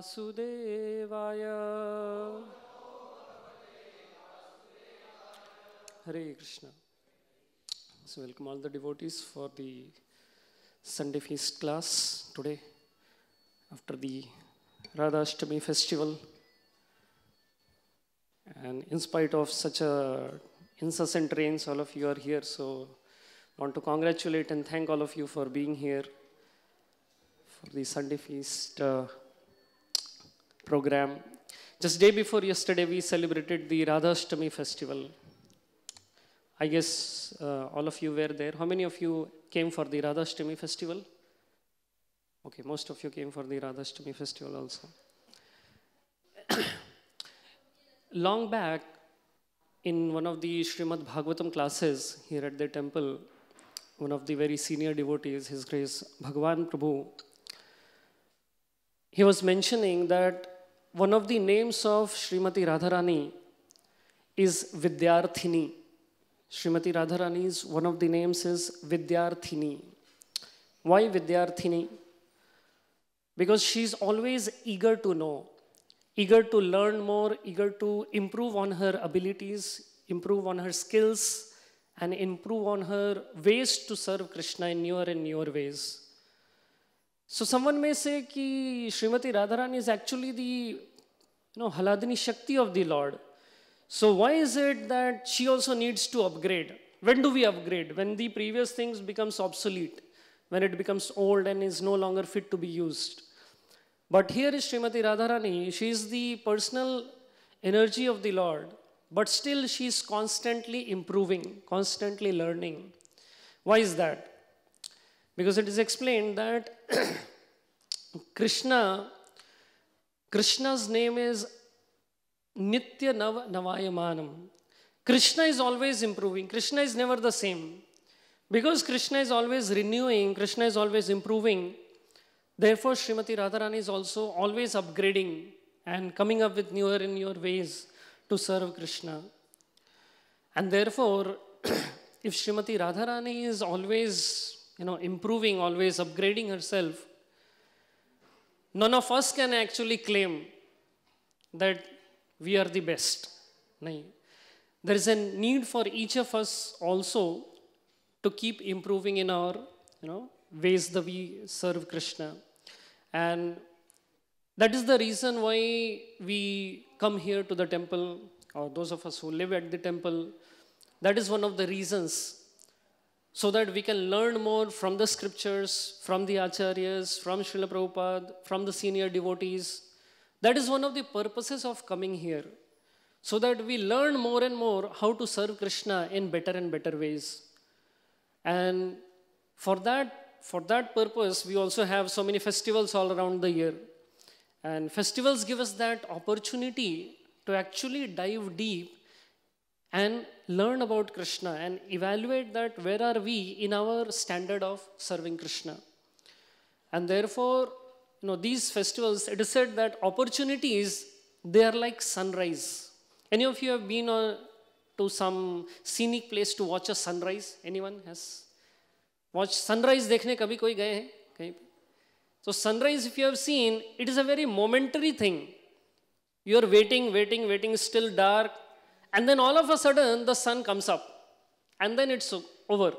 वासुदेवाय Hare Krishna. So, welcome all the devotees for the Sunday feast class today after the Radhashtami festival. And in spite of such a incessant rains, all of you are here. So, I want to congratulate and thank all of you for being here for the Sunday feast uh, program. Just day before yesterday, we celebrated the Radhashtami festival. I guess uh, all of you were there. How many of you came for the Radhashtami festival? Okay, most of you came for the Radhashtami festival also. Long back, in one of the Srimad Bhagavatam classes here at the temple, one of the very senior devotees, His Grace Bhagwan Prabhu, he was mentioning that one of the names of Srimati Radharani is Vidyarthini. Srimati Radharani's one of the names is Vidyarthini. Why Vidyarthini? Because she's always eager to know, eager to learn more, eager to improve on her abilities, improve on her skills, and improve on her ways to serve Krishna in newer and newer ways. So someone may say ki Srimati Radharani is actually the you know, Haladini Shakti of the Lord. So why is it that she also needs to upgrade? When do we upgrade? When the previous things becomes obsolete, when it becomes old and is no longer fit to be used. But here is Srimati Radharani, she is the personal energy of the Lord, but still she is constantly improving, constantly learning. Why is that? Because it is explained that Krishna, Krishna's name is Nitya Nav Navayamanam. Krishna is always improving. Krishna is never the same. Because Krishna is always renewing, Krishna is always improving, therefore Shrimati Radharani is also always upgrading and coming up with newer and newer ways to serve Krishna. And therefore, if Shrimati Radharani is always you know, improving always, upgrading herself, none of us can actually claim that we are the best. There is a need for each of us also to keep improving in our you know, ways that we serve Krishna. And that is the reason why we come here to the temple, or those of us who live at the temple. That is one of the reasons so that we can learn more from the scriptures, from the acharyas, from Srila Prabhupada, from the senior devotees. That is one of the purposes of coming here, so that we learn more and more how to serve Krishna in better and better ways. And for that, for that purpose, we also have so many festivals all around the year. And festivals give us that opportunity to actually dive deep and learn about Krishna and evaluate that where are we in our standard of serving Krishna. And therefore, you know, these festivals, it is said that opportunities, they are like sunrise. Any of you have been uh, to some scenic place to watch a sunrise? Anyone has? Watch sunrise dekhne kabhi koi gaye hai? Kahin So sunrise, if you have seen, it is a very momentary thing. You are waiting, waiting, waiting, still dark, and then all of a sudden, the sun comes up. And then it's over.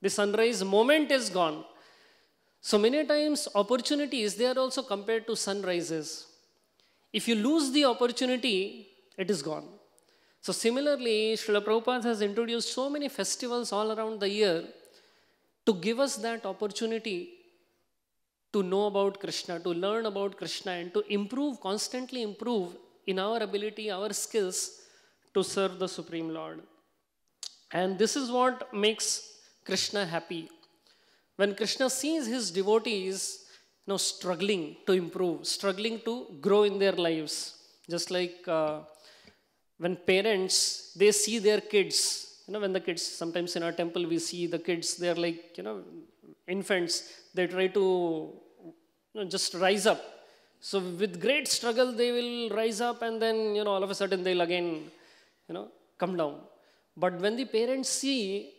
The sunrise moment is gone. So many times, opportunities, they are also compared to sunrises. If you lose the opportunity, it is gone. So similarly, Srila Prabhupada has introduced so many festivals all around the year to give us that opportunity to know about Krishna, to learn about Krishna, and to improve, constantly improve in our ability, our skills, to serve the Supreme Lord. And this is what makes Krishna happy. When Krishna sees his devotees you know, struggling to improve, struggling to grow in their lives, just like uh, when parents, they see their kids you know when the kids sometimes in our temple we see the kids they're like you know infants they try to you know, just rise up so with great struggle they will rise up and then you know all of a sudden they'll again you know, come down. But when the parents see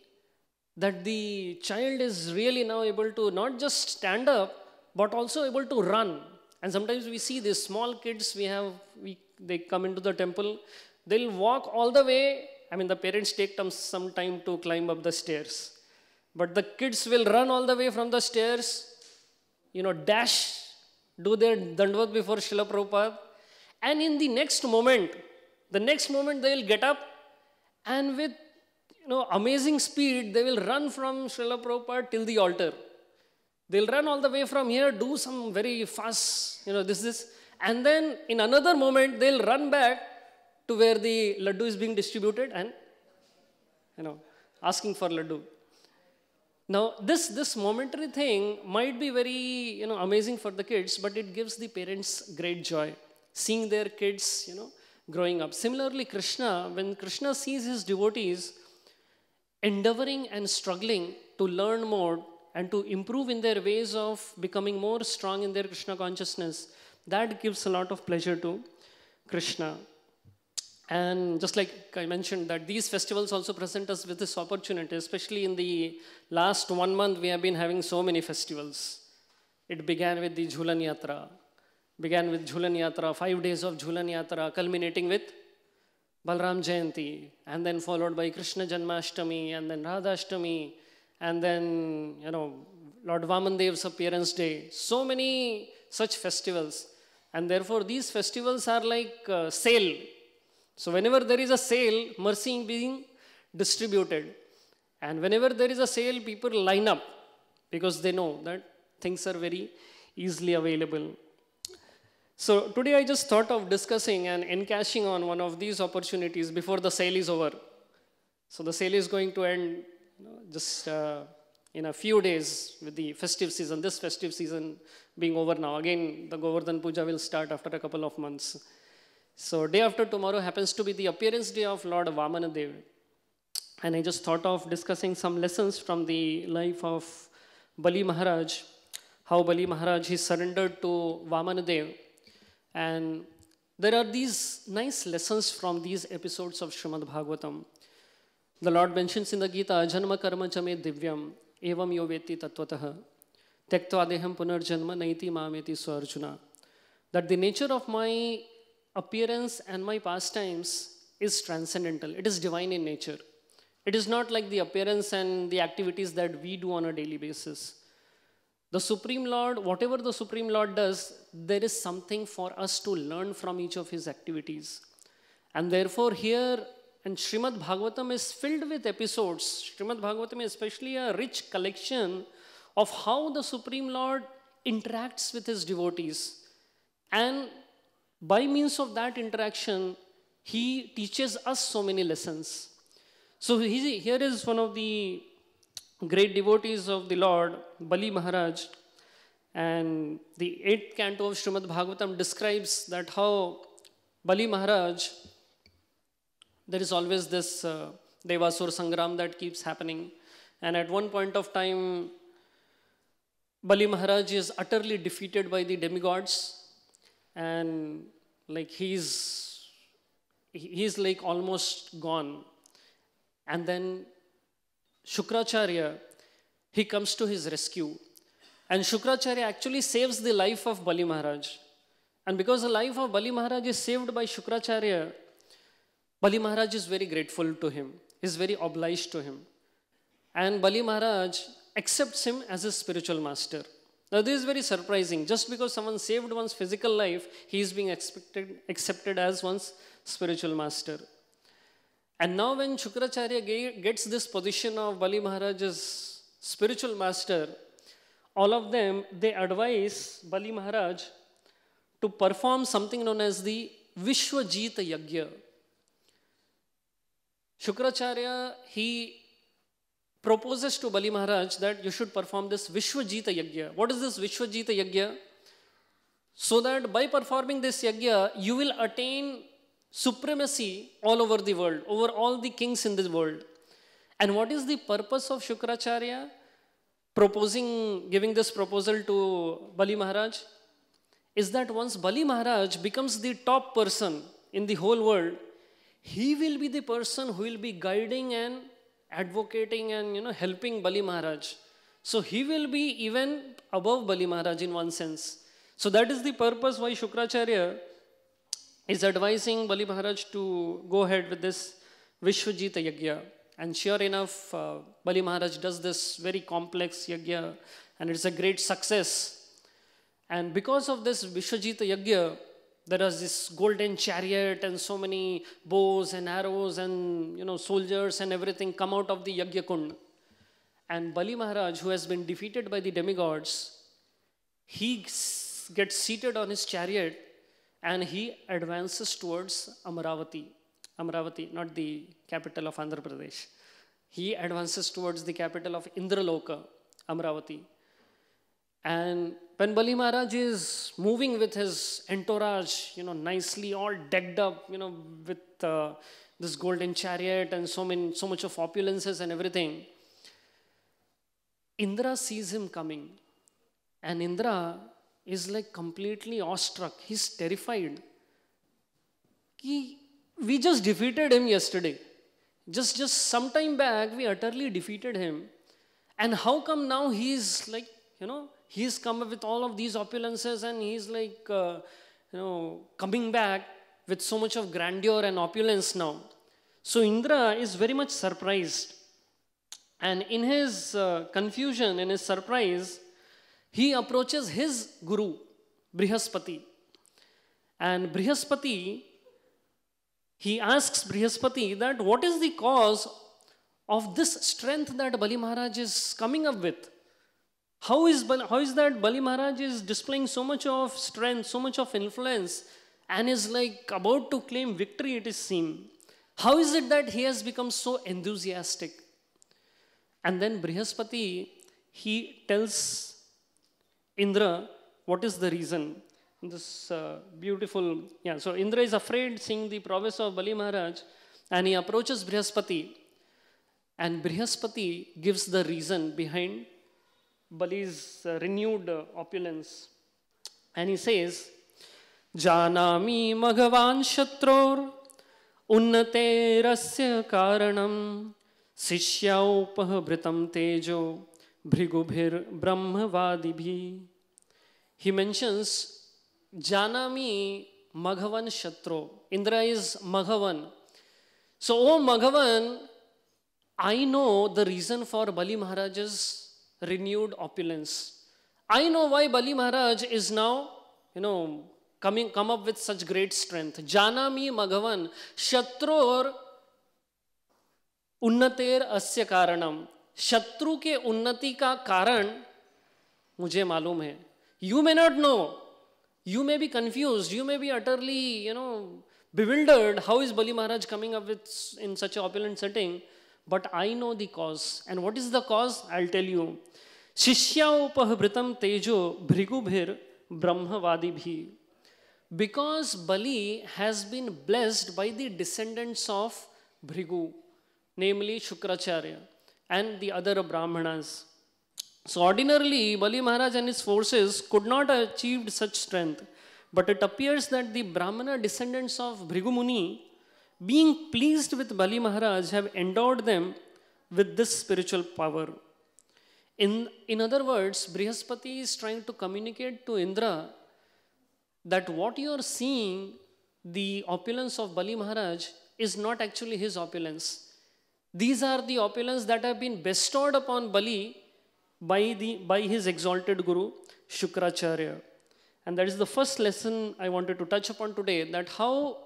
that the child is really now able to not just stand up, but also able to run. And sometimes we see these small kids, we have, we, they come into the temple, they'll walk all the way. I mean, the parents take some time to climb up the stairs. But the kids will run all the way from the stairs, you know, dash, do their dandvat before Srila Prabhupada. And in the next moment, the next moment they will get up and with you know, amazing speed, they will run from Srila Prabhupada till the altar. They'll run all the way from here, do some very fast, you know, this, this. And then in another moment, they'll run back to where the laddu is being distributed and, you know, asking for laddu. Now, this, this momentary thing might be very, you know, amazing for the kids, but it gives the parents great joy. Seeing their kids, you know, growing up. Similarly, Krishna, when Krishna sees his devotees endeavoring and struggling to learn more and to improve in their ways of becoming more strong in their Krishna consciousness, that gives a lot of pleasure to Krishna. And just like I mentioned, that these festivals also present us with this opportunity, especially in the last one month, we have been having so many festivals. It began with the Jhulan Yatra, began with Jhulan Yatra, five days of Jhulan Yatra, culminating with Balram Jayanti, and then followed by Krishna Janmashtami, and then Radhashtami, and then, you know, Lord Vamandev's appearance day. So many such festivals. And therefore, these festivals are like uh, sale. So whenever there is a sale, mercy being distributed. And whenever there is a sale, people line up because they know that things are very easily available. So today I just thought of discussing and encashing on one of these opportunities before the sale is over. So the sale is going to end just uh, in a few days with the festive season, this festive season being over now. Again, the Govardhan Puja will start after a couple of months. So day after tomorrow happens to be the appearance day of Lord Vamanadev. And I just thought of discussing some lessons from the life of Bali Maharaj, how Bali Maharaj, he surrendered to Vamanadev and there are these nice lessons from these episodes of Srimad Bhagavatam. The Lord mentions in the Gita, Janma karma chame divyam, evam yoveti tattvataha, tektva deham punarjanma naiti mameti swarjuna. That the nature of my appearance and my pastimes is transcendental. It is divine in nature. It is not like the appearance and the activities that we do on a daily basis. The Supreme Lord, whatever the Supreme Lord does, there is something for us to learn from each of his activities. And therefore, here, and Srimad Bhagavatam is filled with episodes. Srimad Bhagavatam is especially a rich collection of how the Supreme Lord interacts with his devotees. And by means of that interaction, he teaches us so many lessons. So he, here is one of the great devotees of the Lord, Bali Maharaj, and the eighth canto of Srimad Bhagavatam describes that how Bali Maharaj, there is always this uh, Devasur Sangram that keeps happening. And at one point of time, Bali Maharaj is utterly defeated by the demigods. And like he's, he's like almost gone. And then Shukracharya, he comes to his rescue. And Shukracharya actually saves the life of Bali Maharaj. And because the life of Bali Maharaj is saved by Shukracharya, Bali Maharaj is very grateful to him, is very obliged to him. And Bali Maharaj accepts him as his spiritual master. Now, this is very surprising. Just because someone saved one's physical life, he is being expected, accepted as one's spiritual master. And now when Shukracharya gets this position of Bali Maharaj's spiritual master, all of them, they advise Bali Maharaj to perform something known as the Vishwajita Yagya. Shukracharya, he proposes to Bali Maharaj that you should perform this Vishwajita Yagya. What is this Vishwajita Yagya? So that by performing this Yagya, you will attain supremacy all over the world, over all the kings in the world. And what is the purpose of Shukracharya proposing, giving this proposal to Bali Maharaj? Is that once Bali Maharaj becomes the top person in the whole world, he will be the person who will be guiding and advocating and you know helping Bali Maharaj. So he will be even above Bali Maharaj in one sense. So that is the purpose why Shukracharya is advising Bali Maharaj to go ahead with this Vishwajita Yagya. And sure enough, uh, Bali Maharaj does this very complex Yagya and it's a great success. And because of this Vishwajita Yagya, there is this golden chariot and so many bows and arrows and you know soldiers and everything come out of the Yagya Kund. And Bali Maharaj, who has been defeated by the demigods, he gets seated on his chariot and he advances towards Amaravati. Amaravati, not the capital of Andhra Pradesh. He advances towards the capital of Indraloka, Amaravati. And when Maharaj is moving with his entourage, you know, nicely all decked up, you know, with uh, this golden chariot and so, many, so much of opulences and everything, Indra sees him coming. And Indra is like completely awestruck. He's terrified. He, we just defeated him yesterday. Just, just some time back, we utterly defeated him. And how come now he's like, you know, he's come up with all of these opulences and he's like, uh, you know, coming back with so much of grandeur and opulence now. So Indra is very much surprised. And in his uh, confusion, in his surprise, he approaches his guru, Brihaspati. And Brihaspati, he asks Brihaspati that what is the cause of this strength that Bali Maharaj is coming up with? How is, how is that Bali Maharaj is displaying so much of strength, so much of influence, and is like about to claim victory, it is seen. How is it that he has become so enthusiastic? And then Brihaspati, he tells Indra, what is the reason? This uh, beautiful, yeah, so Indra is afraid seeing the prowess of Bali Maharaj and he approaches Brihaspati and Brihaspati gives the reason behind Bali's uh, renewed uh, opulence. And he says, Janami Magavan Shatror Karanam उन्नतेरस्य कारणं शिष्यापहभृतं तेजो भृगुभिर्ब्रह्मवादिभिः He mentions Janami Maghavan Shatro. Indra is Maghavan. So, oh Maghavan, I know the reason for Bali Maharaj's renewed opulence. I know why Bali Maharaj is now, you know, coming come up with such great strength. Janami Maghavan Shatror unnater asya karanam shatru ke unnati ka karan मुझे मालूम है You may not know. You may be confused. You may be utterly, you know, bewildered. How is Bali Maharaj coming up with in such an opulent setting? But I know the cause. And what is the cause? I'll tell you. Shishyaupahbritam tejo bhrigubhir brahmavadibhi. Because Bali has been blessed by the descendants of Bhrigu, namely Shukracharya and the other Brahmanas. So ordinarily, Bali Maharaj and his forces could not have achieved such strength. But it appears that the Brahmana descendants of Bhrigumuni, being pleased with Bali Maharaj, have endowed them with this spiritual power. In, in other words, Brihaspati is trying to communicate to Indra that what you are seeing, the opulence of Bali Maharaj, is not actually his opulence. These are the opulence that have been bestowed upon Bali by, the, by his exalted Guru, Shukracharya. And that is the first lesson I wanted to touch upon today, that how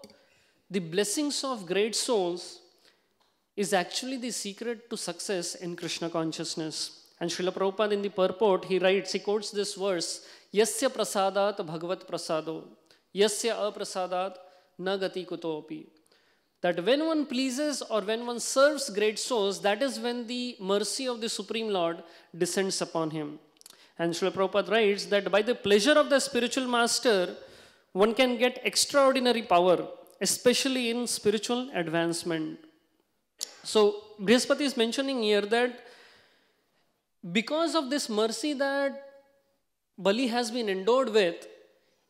the blessings of great souls is actually the secret to success in Krishna consciousness. And Srila Prabhupada in the purport, he writes, he quotes this verse, Yasya prasadat bhagavat prasado, Yasya aprasadat na gati kutopi that when one pleases or when one serves great souls, that is when the mercy of the Supreme Lord descends upon him. And Srila Prabhupada writes that by the pleasure of the spiritual master, one can get extraordinary power, especially in spiritual advancement. So, Brihaspati is mentioning here that because of this mercy that Bali has been endowed with,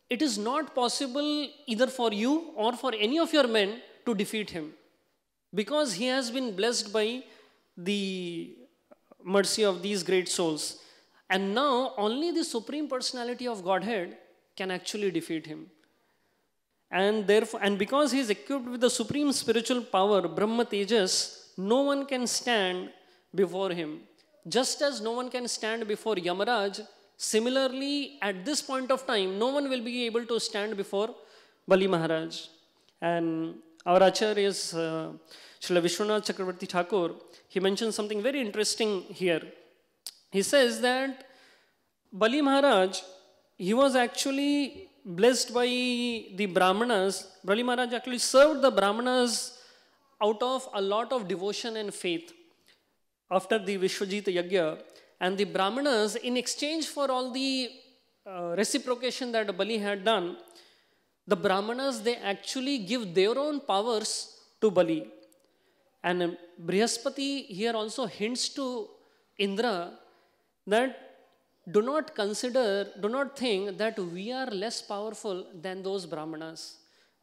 it is not possible either for you or for any of your men to defeat him because he has been blessed by the mercy of these great souls. And now only the Supreme Personality of Godhead can actually defeat him. And therefore, and because he is equipped with the supreme spiritual power, Brahma Tejas, no one can stand before him. Just as no one can stand before Yamaraj, similarly, at this point of time, no one will be able to stand before Bali Maharaj. And our Acharya is uh, Vishwanath Chakravarti Thakur. He mentions something very interesting here. He says that Bali Maharaj, he was actually blessed by the Brahmanas. Bali Maharaj actually served the Brahmanas out of a lot of devotion and faith after the Vishwajita Yagya. And the Brahmanas, in exchange for all the uh, reciprocation that Bali had done, the Brahmanas, they actually give their own powers to Bali. And Brihaspati here also hints to Indra that do not consider, do not think that we are less powerful than those Brahmanas.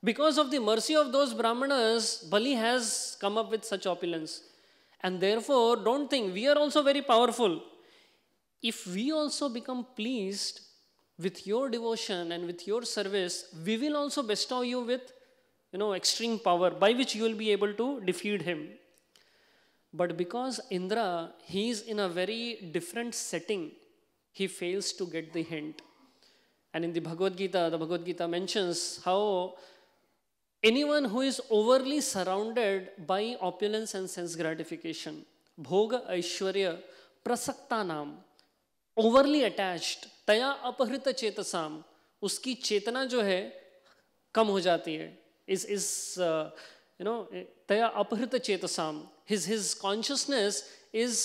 Because of the mercy of those Brahmanas, Bali has come up with such opulence. And therefore, don't think we are also very powerful. If we also become pleased with your devotion and with your service, we will also bestow you with, you know, extreme power by which you will be able to defeat him. But because Indra, he's in a very different setting, he fails to get the hint. And in the Bhagavad Gita, the Bhagavad Gita mentions how anyone who is overly surrounded by opulence and sense gratification, bhoga aishwarya, nam, overly attached, तया अपहृत चेतसाम उसकी चेतना जो है कम हो जाती है इस इस यू uh, नो तया अपहृत चेतसाम his his consciousness is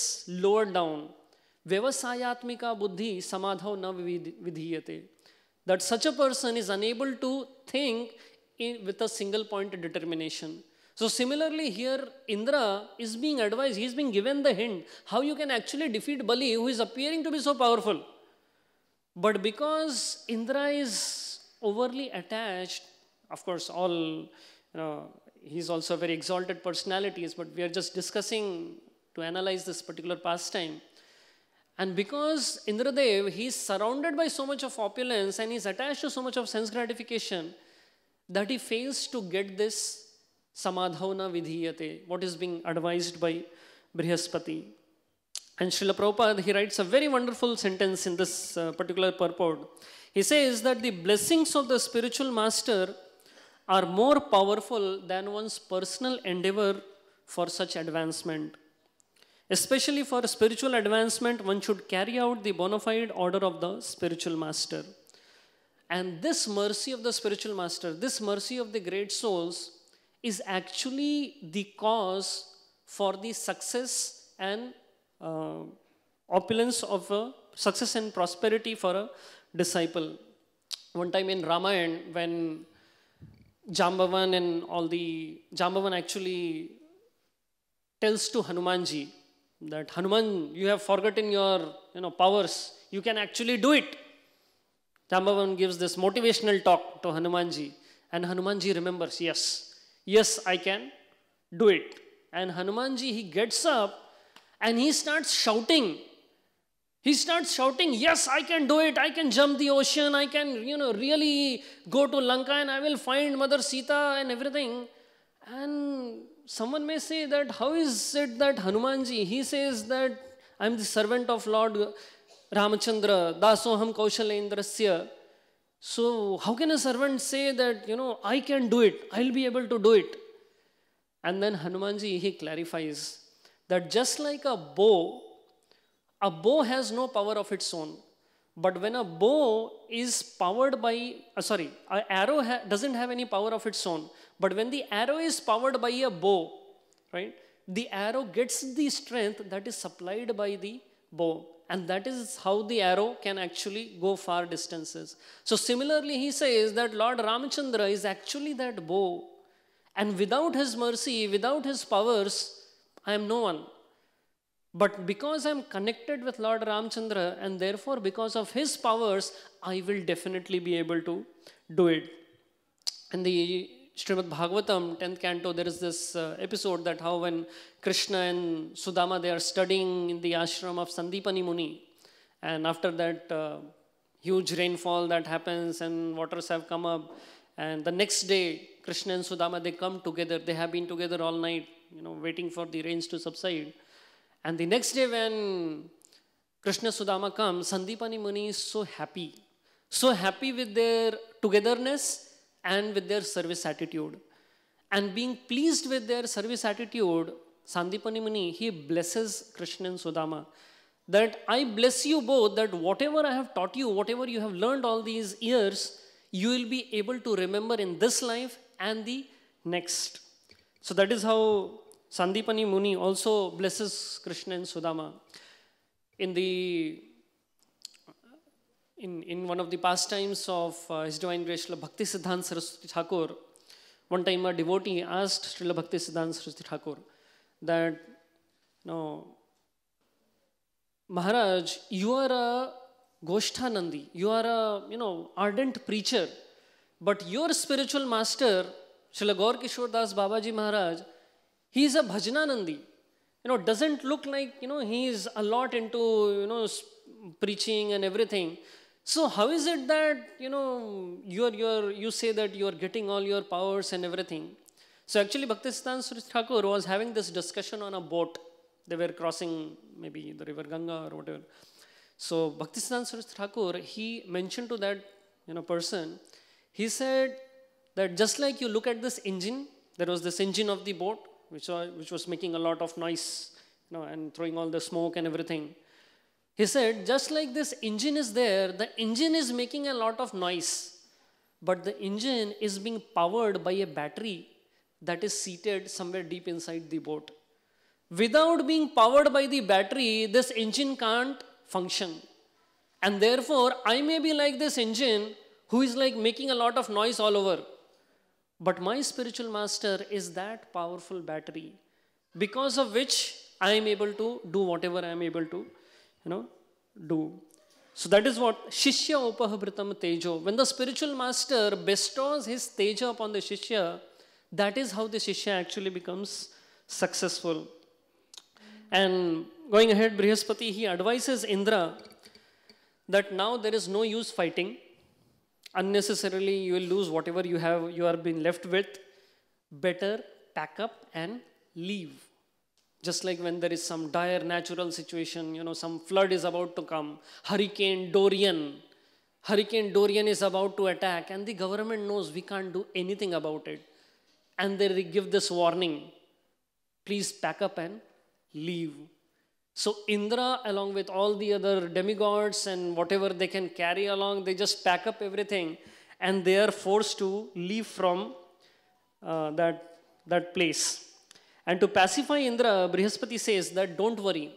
lower down व्यवसायत्मिका बुद्धि समाधव न विधीयते that such a person is unable to think in with a single point determination so similarly here Indra is being advised he is being given the hint how you can actually defeat Bali who is appearing to be so powerful But because Indra is overly attached, of course, all, you know, he's also a very exalted personalities, but we are just discussing to analyze this particular pastime. And because Indradev, he's surrounded by so much of opulence and he's attached to so much of sense gratification that he fails to get this samadhavana vidhiyate, what is being advised by Brihaspati. And Srila Prabhupada, he writes a very wonderful sentence in this uh, particular purport. He says that the blessings of the spiritual master are more powerful than one's personal endeavor for such advancement. Especially for spiritual advancement, one should carry out the bona fide order of the spiritual master. And this mercy of the spiritual master, this mercy of the great souls, is actually the cause for the success and uh, opulence of success and prosperity for a disciple. One time in Ramayana, when Jambavan and all the, Jambavan actually tells to Hanumanji that Hanuman, you have forgotten your you know, powers, you can actually do it. Jambavan gives this motivational talk to Hanumanji and Hanumanji remembers, yes, yes, I can do it. And Hanumanji, he gets up and he starts shouting. He starts shouting, Yes, I can do it. I can jump the ocean. I can, you know, really go to Lanka and I will find Mother Sita and everything. And someone may say that, How is it that Hanumanji, he says that I'm the servant of Lord Ramachandra, Dasoham Kaushalendrasya. So, how can a servant say that, you know, I can do it, I'll be able to do it? And then Hanumanji, he clarifies that just like a bow, a bow has no power of its own. But when a bow is powered by, uh, sorry, an arrow ha doesn't have any power of its own. But when the arrow is powered by a bow, right, the arrow gets the strength that is supplied by the bow. And that is how the arrow can actually go far distances. So similarly, he says that Lord Ramachandra is actually that bow. And without his mercy, without his powers, I am no one. But because I'm connected with Lord Ramchandra and therefore because of his powers, I will definitely be able to do it. In the Srimad Bhagavatam, 10th canto, there is this uh, episode that how when Krishna and Sudama, they are studying in the ashram of Sandipani Muni. And after that uh, huge rainfall that happens and waters have come up. And the next day, Krishna and Sudama, they come together. They have been together all night you know, waiting for the rains to subside. And the next day when Krishna Sudama comes, Sandipani Muni is so happy, so happy with their togetherness and with their service attitude. And being pleased with their service attitude, Sandipani Muni, he blesses Krishna and Sudama that I bless you both that whatever I have taught you, whatever you have learned all these years, you will be able to remember in this life and the next. So that is how Sandipani Muni also blesses Krishna and Sudama. In the in, in one of the pastimes of uh, His Divine Grace Srila Bhakti Siddhanta Saraswati Thakur, one time a devotee asked Srila Bhakti Siddhanta Saraswati Thakur that, you know, Maharaj, you are a Goshthanandi, you are a, you know, ardent preacher, but your spiritual master Srila Gaur Kishore Das Babaji Maharaj, he is a bhajanandi. You know, doesn't look like, you know, he is a lot into, you know, preaching and everything. So how is it that, you know, you're, you're, you say that you are getting all your powers and everything? So actually Bhaktisiddhanta Saraswati Thakur was having this discussion on a boat. They were crossing maybe the river Ganga or whatever. So Bhaktisiddhanta Saraswati Thakur, he mentioned to that, you know, person, he said, that just like you look at this engine, there was this engine of the boat, which, which was making a lot of noise you know, and throwing all the smoke and everything. He said, just like this engine is there, the engine is making a lot of noise, but the engine is being powered by a battery that is seated somewhere deep inside the boat. Without being powered by the battery, this engine can't function. And therefore, I may be like this engine who is like making a lot of noise all over but my spiritual master is that powerful battery because of which I am able to do whatever I am able to, you know, do. So that is what Shishya Upahabhritam Tejo. When the spiritual master bestows his tejo upon the Shishya, that is how the Shishya actually becomes successful. And going ahead, Brihaspati, he advises Indra that now there is no use fighting unnecessarily you will lose whatever you have you are being left with better pack up and leave just like when there is some dire natural situation you know some flood is about to come hurricane dorian hurricane dorian is about to attack and the government knows we can't do anything about it and they give this warning please pack up and leave so Indra, along with all the other demigods and whatever they can carry along, they just pack up everything and they are forced to leave from uh, that, that place. And to pacify Indra, Brihaspati says that don't worry.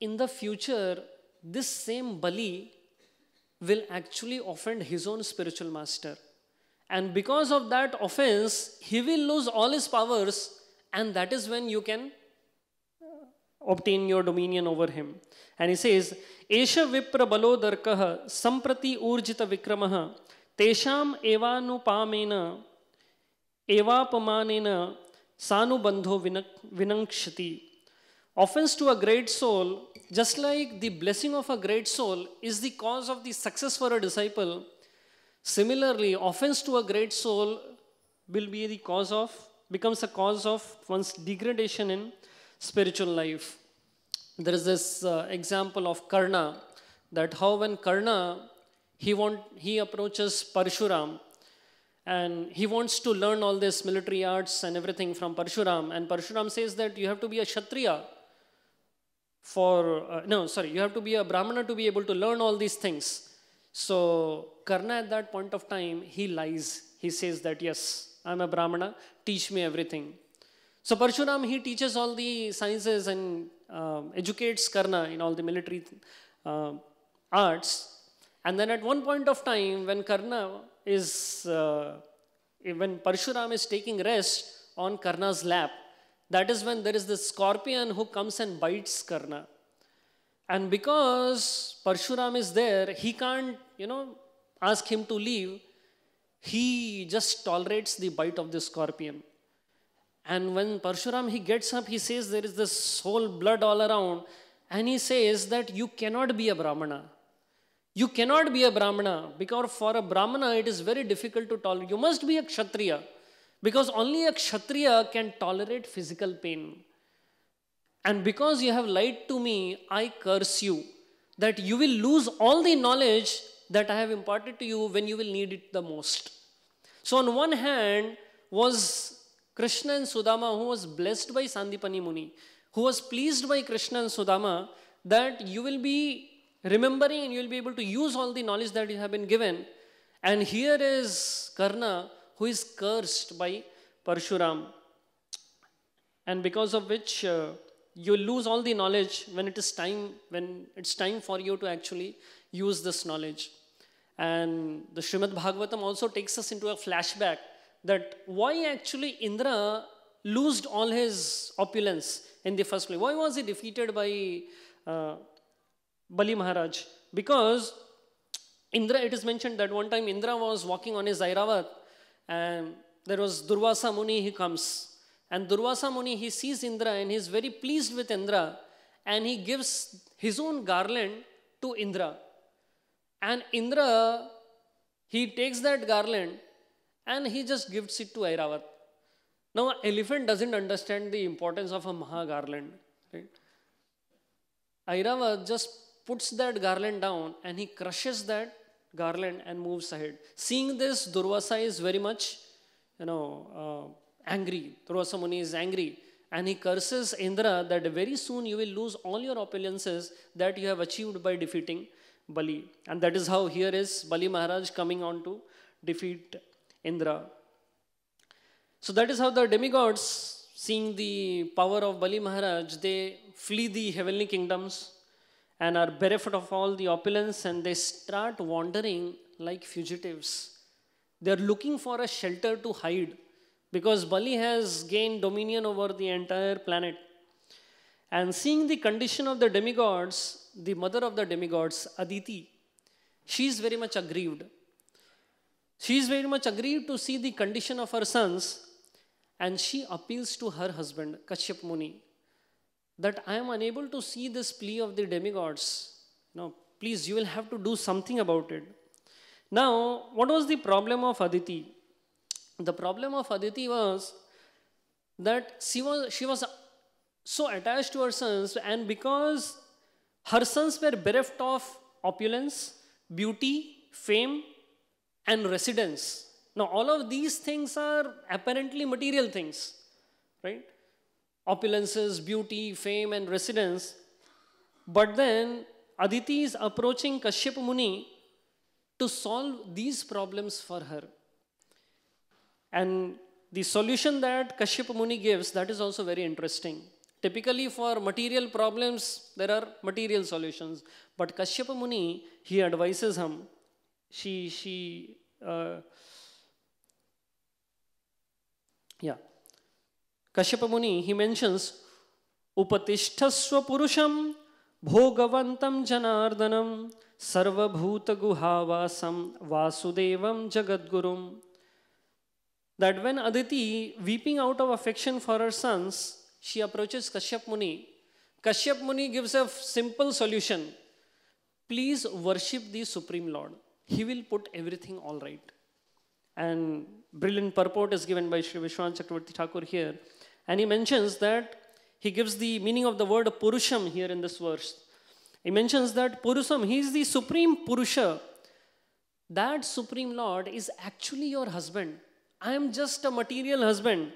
In the future, this same Bali will actually offend his own spiritual master. And because of that offense, he will lose all his powers, and that is when you can obtain your dominion over him. And he says, Esha Vipra Balodarkaha Samprati Urjita Vikramaha Tesham Evanupamena Evapamanena bandho vinankshati. Offense to a great soul, just like the blessing of a great soul is the cause of the success for a disciple, similarly, offense to a great soul will be the cause of, becomes a cause of one's degradation in spiritual life. There is this uh, example of Karna, that how when Karna, he, want, he approaches Parshuram, and he wants to learn all this military arts and everything from Parshuram, and Parshuram says that you have to be a Kshatriya for, uh, no, sorry, you have to be a Brahmana to be able to learn all these things. So Karna at that point of time, he lies. He says that, yes, I'm a Brahmana, teach me everything. So Parshuram, he teaches all the sciences and uh, educates Karna in all the military uh, arts. And then at one point of time, when Karna is, uh, when Parshuram is taking rest on Karna's lap, that is when there is this scorpion who comes and bites Karna. And because Parshuram is there, he can't, you know, ask him to leave. He just tolerates the bite of the scorpion. And when Parshuram, he gets up, he says there is this whole blood all around. And he says that you cannot be a Brahmana. You cannot be a Brahmana because for a Brahmana it is very difficult to tolerate. You must be a Kshatriya because only a Kshatriya can tolerate physical pain. And because you have lied to me, I curse you that you will lose all the knowledge that I have imparted to you when you will need it the most. So, on one hand, was Krishna and Sudama, who was blessed by Sandipani Muni, who was pleased by Krishna and Sudama, that you will be remembering and you will be able to use all the knowledge that you have been given. And here is Karna, who is cursed by Parshuram, and because of which uh, you lose all the knowledge when it is time when it's time for you to actually use this knowledge. And the Shrimad Bhagavatam also takes us into a flashback that why actually Indra lost all his opulence in the first place. Why was he defeated by uh, Bali Maharaj? Because Indra, it is mentioned that one time Indra was walking on his Airavat and there was Durvasa Muni, he comes. And Durvasa Muni, he sees Indra and he's very pleased with Indra and he gives his own garland to Indra. And Indra, he takes that garland and he just gives it to Airavat. Now, elephant doesn't understand the importance of a mahagarland. Right? Airavat just puts that garland down and he crushes that garland and moves ahead. Seeing this, Durvasa is very much, you know, uh, angry. Durvasa Muni is angry and he curses Indra that very soon you will lose all your opulences that you have achieved by defeating Bali. And that is how here is Bali Maharaj coming on to defeat Indra. So that is how the demigods, seeing the power of Bali Maharaj, they flee the heavenly kingdoms and are bereft of all the opulence and they start wandering like fugitives. They are looking for a shelter to hide because Bali has gained dominion over the entire planet. And seeing the condition of the demigods, the mother of the demigods, Aditi, she is very much aggrieved she is very much aggrieved to see the condition of her sons and she appeals to her husband, Kashyap Muni, that I am unable to see this plea of the demigods. Now, please, you will have to do something about it. Now, what was the problem of Aditi? The problem of Aditi was that she was, she was so attached to her sons, and because her sons were bereft of opulence, beauty, fame, and residence. Now, all of these things are apparently material things, right? Opulences, beauty, fame, and residence. But then Aditi is approaching Kashyap Muni to solve these problems for her. And the solution that Kashyap Muni gives, that is also very interesting. Typically for material problems, there are material solutions. But Kashyap Muni, he advises him she she uh, yeah kashyapa muni he mentions upatisthasva purusham bhogavantam janardanam sarvabhuta guhavasam vasudevam jagadgurum that when aditi weeping out of affection for her sons she approaches kashyap muni kashyap muni gives a simple solution please worship the supreme lord he will put everything all right. And brilliant purport is given by Sri Vishwan Chakravarti Thakur here. And he mentions that he gives the meaning of the word Purusham here in this verse. He mentions that Purusham, he is the supreme Purusha. That supreme Lord is actually your husband. I am just a material husband.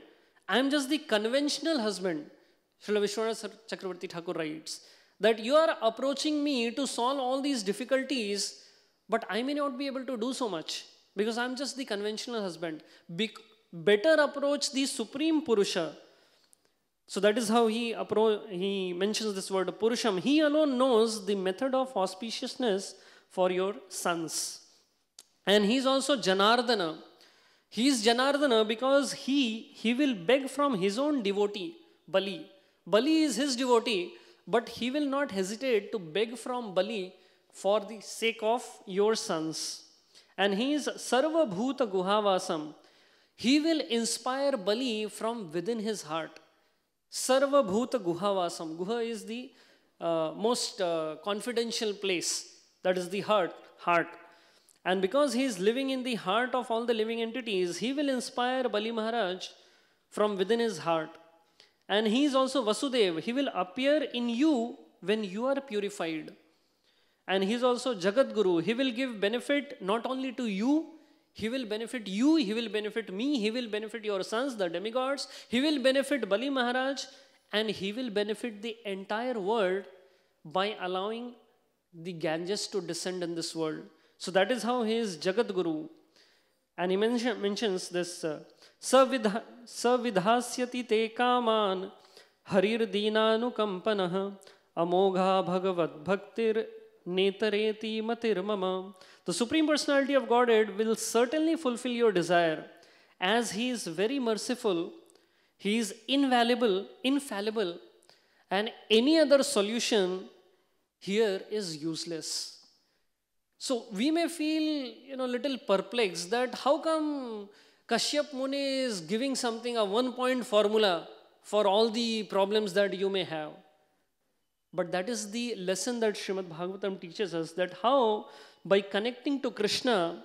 I am just the conventional husband. Srila Vishwanath Chakravarti Thakur writes that you are approaching me to solve all these difficulties but I may not be able to do so much because I'm just the conventional husband. Be better approach the supreme Purusha. So that is how he, he mentions this word Purusham. He alone knows the method of auspiciousness for your sons. And he's also Janardana. He's Janardana because he, he will beg from his own devotee, Bali. Bali is his devotee, but he will not hesitate to beg from Bali for the sake of your sons. And he is Sarva Bhuta Guhavasam. He will inspire Bali from within his heart. Sarva Bhuta Guhavasam. Guha is the uh, most uh, confidential place, that is the heart. heart. And because he is living in the heart of all the living entities, he will inspire Bali Maharaj from within his heart. And he is also Vasudeva. He will appear in you when you are purified. And he's also Jagat Guru. He will give benefit not only to you, he will benefit you, he will benefit me, he will benefit your sons, the demigods, he will benefit Bali Maharaj, and he will benefit the entire world by allowing the Ganges to descend in this world. So that is how he is Jagat Guru, And he mention, mentions this uh, Savidhasyati te kaman harir dinanukampanah amogha bhagavad bhaktir the Supreme Personality of Godhead will certainly fulfill your desire. As He is very merciful, He is invaluable, infallible, and any other solution here is useless. So we may feel, you know, little perplexed that how come Kashyap Muni is giving something, a one point formula for all the problems that you may have. But that is the lesson that Srimad Bhagavatam teaches us that how by connecting to Krishna,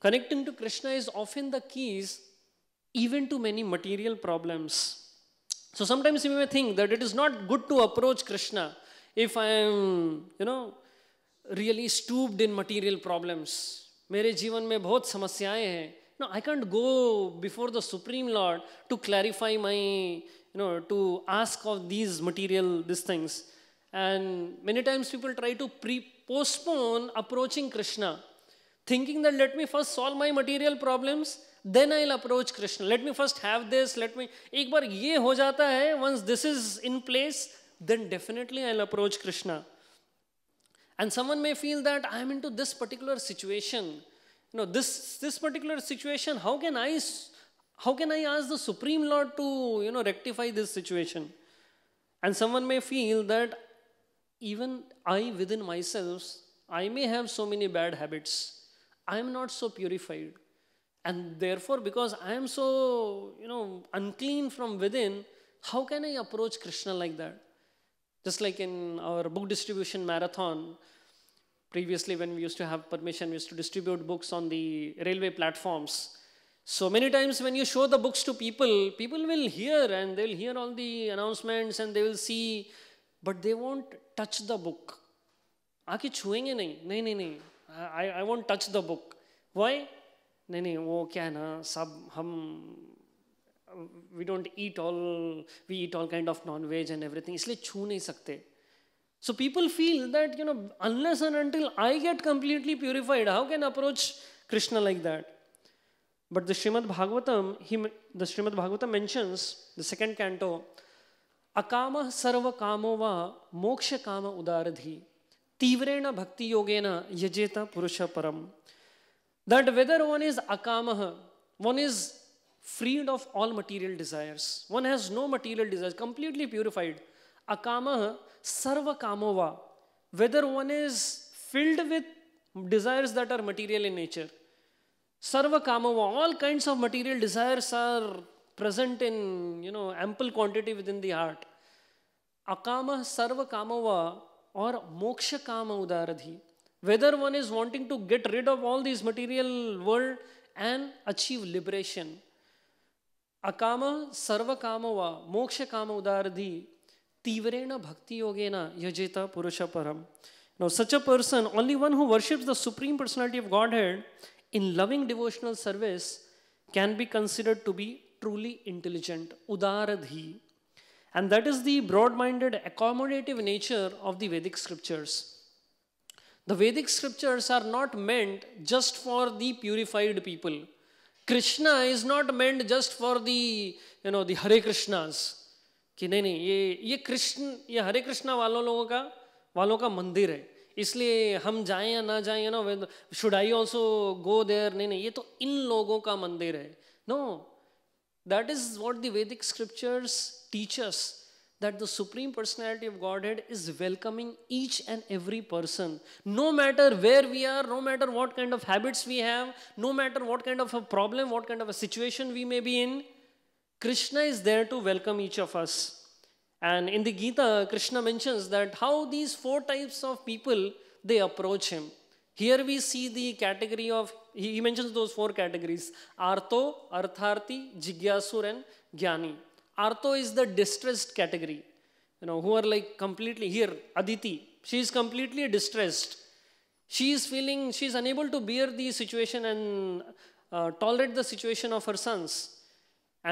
connecting to Krishna is often the keys even to many material problems. So sometimes you may think that it is not good to approach Krishna if I am, you know, really stooped in material problems. मेरे जीवन में बहुत समस्याएं No, I can't go before the Supreme Lord to clarify my you know, to ask of these material, these things. And many times people try to pre postpone approaching Krishna, thinking that let me first solve my material problems, then I'll approach Krishna. Let me first have this, let me. एक बार ये हो जाता है once this is in place, then definitely I'll approach Krishna. And someone may feel that I'm into this particular situation. You know, this, this particular situation, how can I how can I ask the Supreme Lord to, you know, rectify this situation? And someone may feel that even I within myself, I may have so many bad habits. I am not so purified. And therefore, because I am so, you know, unclean from within, how can I approach Krishna like that? Just like in our book distribution marathon, previously when we used to have permission, we used to distribute books on the railway platforms. So many times when you show the books to people, people will hear and they'll hear all the announcements and they will see, but they won't touch the book. आके छुएंगे नहीं नहीं नहीं नहीं I won't touch the book. Why? नहीं नहीं वो क्या है ना सब हम don't eat all we eat all kind of non-veg and everything. इसलिए छू नहीं सकते So people feel that, you know, unless and until I get completely purified, how can I approach Krishna like that? But the Srimad Bhagavatam, he, the Srimad Bhagavatam mentions, the second canto, Akama sarva kamova moksha kama udaradhi तीव्रेण भक्ति योगेन यजेता पुरुष परम that whether one इज अकाम one is freed of all material desires one has no material desire completely purified अकाम सर्व कामोवा whether one is filled with desires that are material in nature Sarva kamava, all kinds of material desires are present in, you know, ample quantity within the heart. Akama sarva kamava or moksha kama udaradhi. Whether one is wanting to get rid of all these material world and achieve liberation. Akama sarva kamava, moksha kama udaradhi. Tivrena bhakti yogena yajeta purusha param. Now such a person, only one who worships the Supreme Personality of Godhead in loving devotional service can be considered to be truly intelligent, udaradhi. And that is the broad-minded, accommodative nature of the Vedic scriptures. The Vedic scriptures are not meant just for the purified people. Krishna is not meant just for the you know the Hare Krishnas कि नहीं नहीं ये ये कृष्ण ये हरे कृष्णा वालों लोगों का वालों का मंदिर है इसलिए हम जाएं या ना जाएं ना should I also go there नहीं नहीं ये तो इन लोगों का मंदिर है no that is what the Vedic scriptures teaches that the supreme personality of Godhead is welcoming each and every person no matter where we are no matter what kind of habits we have no matter what kind of a problem what kind of a situation we may be in Krishna is there to welcome each of us And in the Gita, Krishna mentions that how these four types of people, they approach him. Here we see the category of, he mentions those four categories, Artho, Artharthi, Jigyasur and Jnani. Artho is the distressed category, you know, who are like completely, here, Aditi, she is completely distressed. She is feeling, she is unable to bear the situation and uh, tolerate the situation of her sons.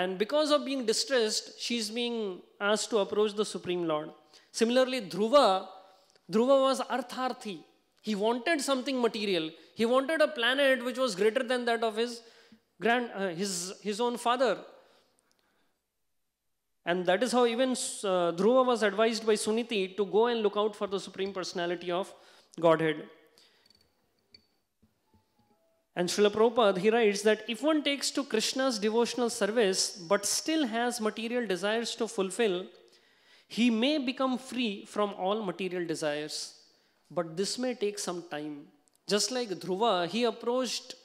And because of being distressed, she's being asked to approach the Supreme Lord. Similarly, Dhruva, Dhruva was Artharthi. He wanted something material. He wanted a planet which was greater than that of his grand, uh, his, his own father. And that is how even uh, Dhruva was advised by Suniti to go and look out for the Supreme Personality of Godhead. And Srila Prabhupada, he writes that if one takes to Krishna's devotional service but still has material desires to fulfill, he may become free from all material desires. But this may take some time. Just like Dhruva, he approached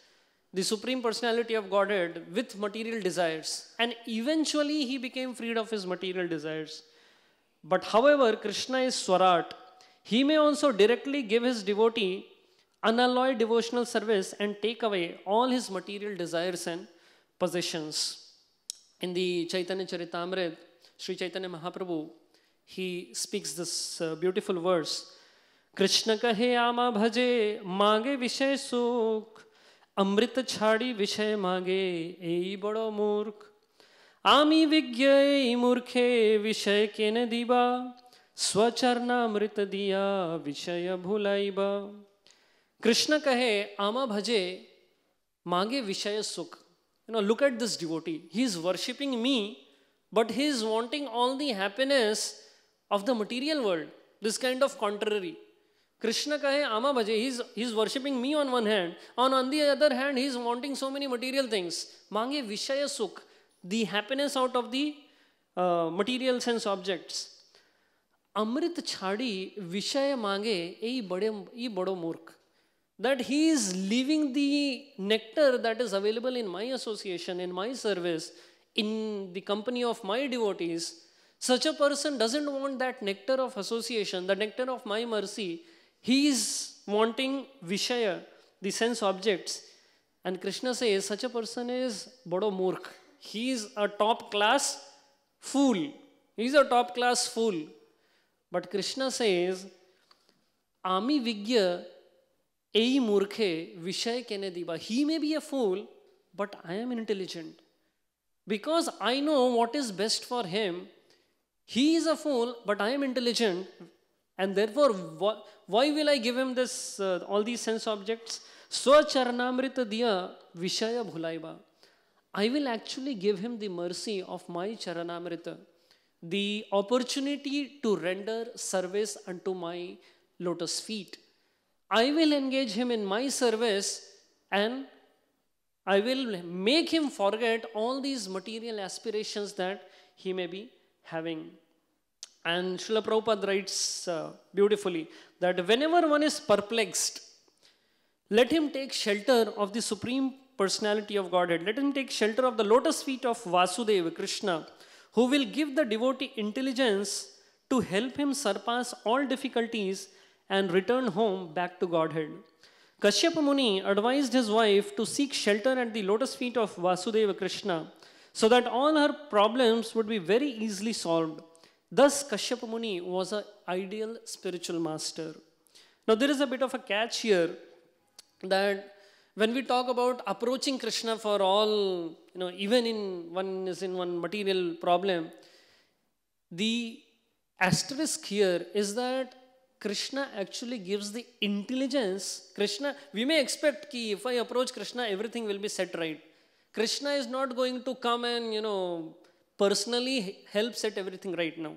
the Supreme Personality of Godhead with material desires. And eventually he became freed of his material desires. But however, Krishna is Swarat. He may also directly give his devotee unalloyed devotional service and take away all his material desires and possessions. In the Chaitanya Charitamrit, Sri Chaitanya Mahaprabhu, he speaks this uh, beautiful verse. Krishna कहे आमा भजे मागे विषय सुख अमृत छाड़ी विषय मागे ए बड़ो मूर्ख आमी विज्ञ मूर्खे विषय केने दीबा स्वचरणामृत दिया विषय भुलाइबा कृष्ण कहे आमा भजे मांगे विषय सुख you know look at this devotee he is worshipping me but he is wanting all the happiness of the material world this kind of contrary Krishna कहे आमा भजे he is he is worshipping me on one hand on on the other hand he is wanting so many material things मांगे विषय सुख the happiness out of the material sense objects अमृत छाड़ी विषय मांगे यही बड़े ई बड़ो मूर्ख that he is leaving the nectar that is available in my association, in my service, in the company of my devotees. Such a person doesn't want that nectar of association, the nectar of my mercy. He is wanting Vishaya, the sense objects. And Krishna says such a person is Bodo murk. He is a top class fool. He is a top class fool. But Krishna says, Ami Vigya Ei murkhe vishay kene diba. He may be a fool, but I am intelligent. Because I know what is best for him. He is a fool, but I am intelligent. And therefore, why will I give him this uh, all these sense objects? Swacharnamrita diya vishaya bhulaiba. I will actually give him the mercy of my charanamrita, the opportunity to render service unto my lotus feet. I will engage him in my service and I will make him forget all these material aspirations that he may be having. And Srila Prabhupada writes uh, beautifully that whenever one is perplexed, let him take shelter of the Supreme Personality of Godhead. Let him take shelter of the lotus feet of Vasudeva, Krishna, who will give the devotee intelligence to help him surpass all difficulties and returned home back to Godhead. Kashyapa Muni advised his wife to seek shelter at the lotus feet of Vasudeva Krishna so that all her problems would be very easily solved. Thus, Kashyapa Muni was an ideal spiritual master. Now, there is a bit of a catch here that when we talk about approaching Krishna for all, you know, even in one is in one material problem, the asterisk here is that Krishna actually gives the intelligence. Krishna, we may expect that if I approach Krishna, everything will be set right. Krishna is not going to come and, you know, personally help set everything right now.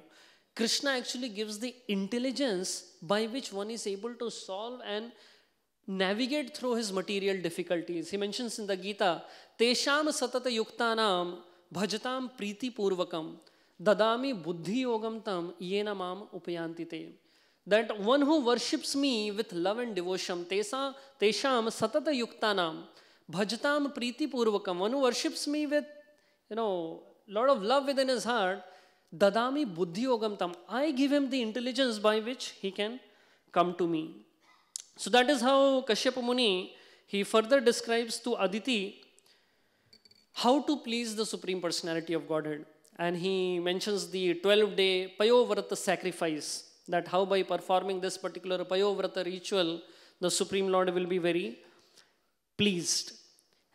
Krishna actually gives the intelligence by which one is able to solve and navigate through his material difficulties. He mentions in the Gita, Tesham satata yuktanam bhajatam priti purvakam dadami buddhi yogam tam yena mam upayanti te. that one who worships me with love and devotion, tesa, tesham satata yuktanam, bhajtam priti purvakam, one who worships me with, you know, lot of love within his heart, dadami buddhi yogam tam, I give him the intelligence by which he can come to me. So that is how Kashyapa Muni, he further describes to Aditi how to please the Supreme Personality of Godhead. And he mentions the 12-day Payovarata sacrifice, that how by performing this particular Payovrata ritual, the Supreme Lord will be very pleased.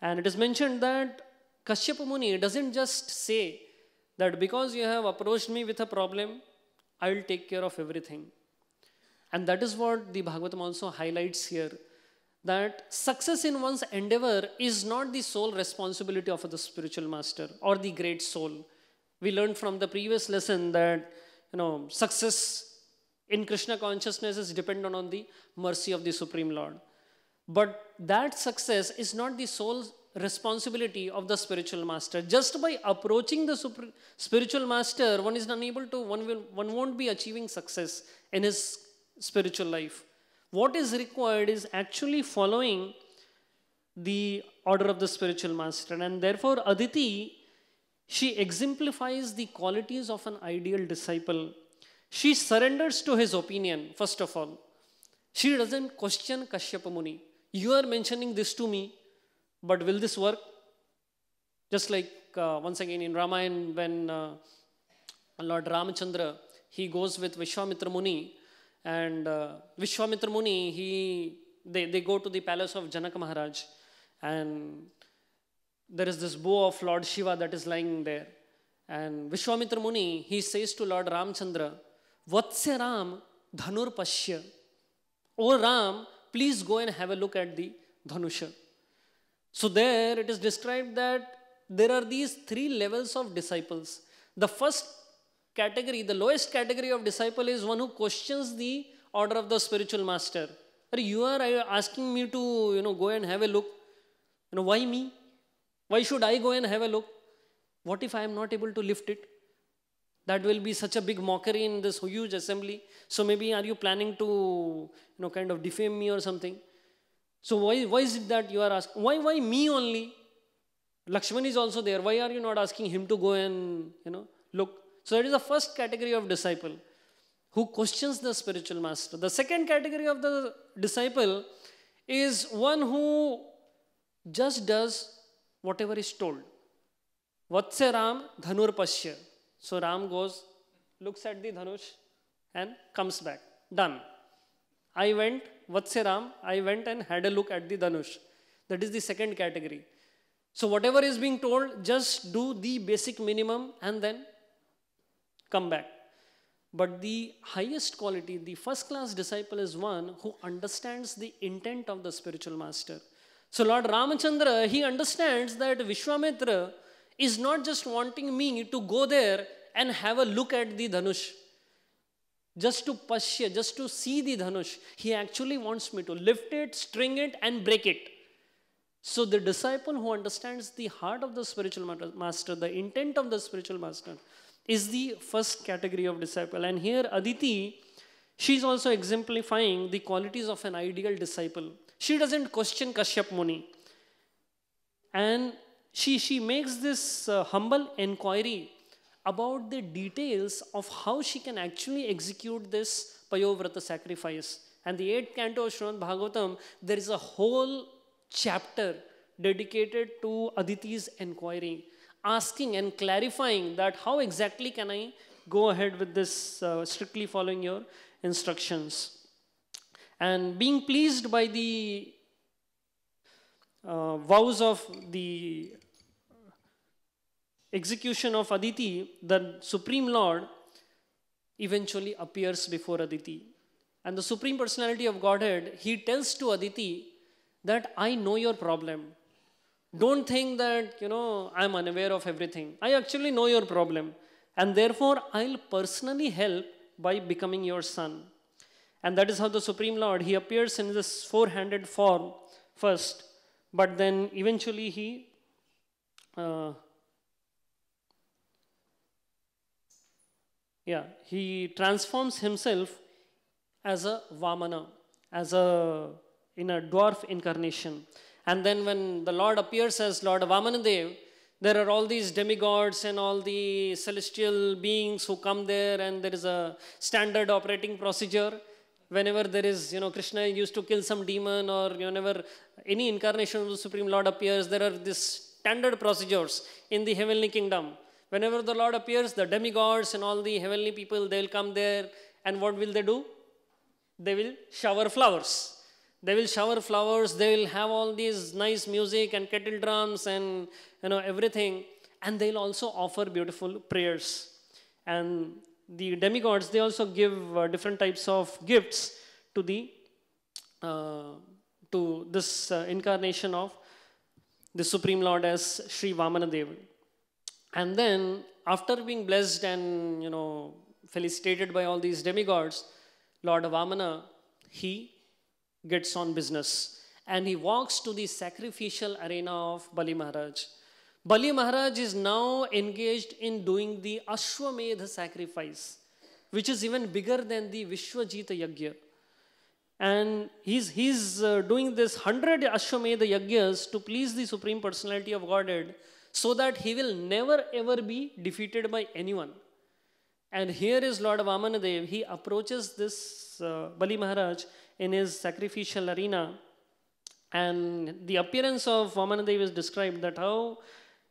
And it is mentioned that Kashyapa Muni doesn't just say that because you have approached me with a problem, I will take care of everything. And that is what the Bhagavatam also highlights here that success in one's endeavor is not the sole responsibility of the spiritual master or the great soul. We learned from the previous lesson that you know success in Krishna consciousness is dependent on the mercy of the Supreme Lord. But that success is not the sole responsibility of the spiritual master. Just by approaching the super, spiritual master, one is unable to, one, will, one won't be achieving success in his spiritual life. What is required is actually following the order of the spiritual master. And therefore, Aditi, she exemplifies the qualities of an ideal disciple she surrenders to his opinion, first of all. She doesn't question Kashyapa Muni. You are mentioning this to me, but will this work? Just like uh, once again in Ramayana, when uh, Lord Ramachandra he goes with Vishwamitra Muni, and uh, Vishwamitra Muni he they, they go to the palace of Janaka Maharaj, and there is this bow of Lord Shiva that is lying there, and Vishwamitra Muni he says to Lord Ramachandra What's Vatsya Ram Dhanurpashya. O Ram, please go and have a look at the Dhanusha. So there it is described that there are these three levels of disciples. The first category, the lowest category of disciple is one who questions the order of the spiritual master. You are asking me to, you know, go and have a look. You know, why me? Why should I go and have a look? What if I am not able to lift it? that will be such a big mockery in this huge assembly. So maybe are you planning to, you know, kind of defame me or something? So why, why is it that you are asking? Why, why me only? Lakshman is also there. Why are you not asking him to go and, you know, look? So that is the first category of disciple who questions the spiritual master. The second category of the disciple is one who just does whatever is told. Vatsa Ram Dhanur Pashya. So Ram goes, looks at the Dhanush and comes back. Done. I went, Vatsya Ram, I went and had a look at the Dhanush. That is the second category. So whatever is being told, just do the basic minimum and then come back. But the highest quality, the first class disciple is one who understands the intent of the spiritual master. So Lord Ramachandra, he understands that Vishwamitra is not just wanting me to go there and have a look at the Dhanush. Just to pasya, just to see the Dhanush. He actually wants me to lift it, string it, and break it. So the disciple who understands the heart of the spiritual master, the intent of the spiritual master, is the first category of disciple. And here Aditi, she's also exemplifying the qualities of an ideal disciple. She doesn't question Kashyap Muni. And she, she makes this uh, humble inquiry about the details of how she can actually execute this Payovrata sacrifice. And the eighth canto of Srimad Bhagavatam, there is a whole chapter dedicated to Aditi's inquiry, asking and clarifying that how exactly can I go ahead with this, uh, strictly following your instructions. And being pleased by the uh, vows of the execution of Aditi, the Supreme Lord eventually appears before Aditi. And the Supreme Personality of Godhead, he tells to Aditi that I know your problem. Don't think that, you know, I'm unaware of everything. I actually know your problem. And therefore, I'll personally help by becoming your son. And that is how the Supreme Lord, he appears in this four handed form first, but then eventually he. Uh, Yeah, he transforms himself as a Vamana, as a in a dwarf incarnation. And then when the Lord appears as Lord Vamanadev, there are all these demigods and all the celestial beings who come there and there is a standard operating procedure whenever there is you know krishna used to kill some demon or whenever you know, any incarnation of the supreme lord appears there are these standard procedures in the heavenly kingdom Whenever the Lord appears, the demigods and all the heavenly people, they'll come there. And what will they do? They will shower flowers. They will shower flowers. They will have all these nice music and kettle drums and, you know, everything. And they'll also offer beautiful prayers. And the demigods, they also give uh, different types of gifts to the, uh, to this uh, incarnation of the Supreme Lord as Sri Vamanadeva. And then, after being blessed and you know felicitated by all these demigods, Lord Vamana, he gets on business and he walks to the sacrificial arena of Bali Maharaj. Bali Maharaj is now engaged in doing the Ashwamedha sacrifice, which is even bigger than the Vishwajita Yagya. And he's, he's uh, doing this 100 Ashwamedha Yagyas to please the Supreme Personality of Godhead so that he will never ever be defeated by anyone. And here is Lord Vamanadev. He approaches this uh, Bali Maharaj in his sacrificial arena. And the appearance of Vamanadev is described that how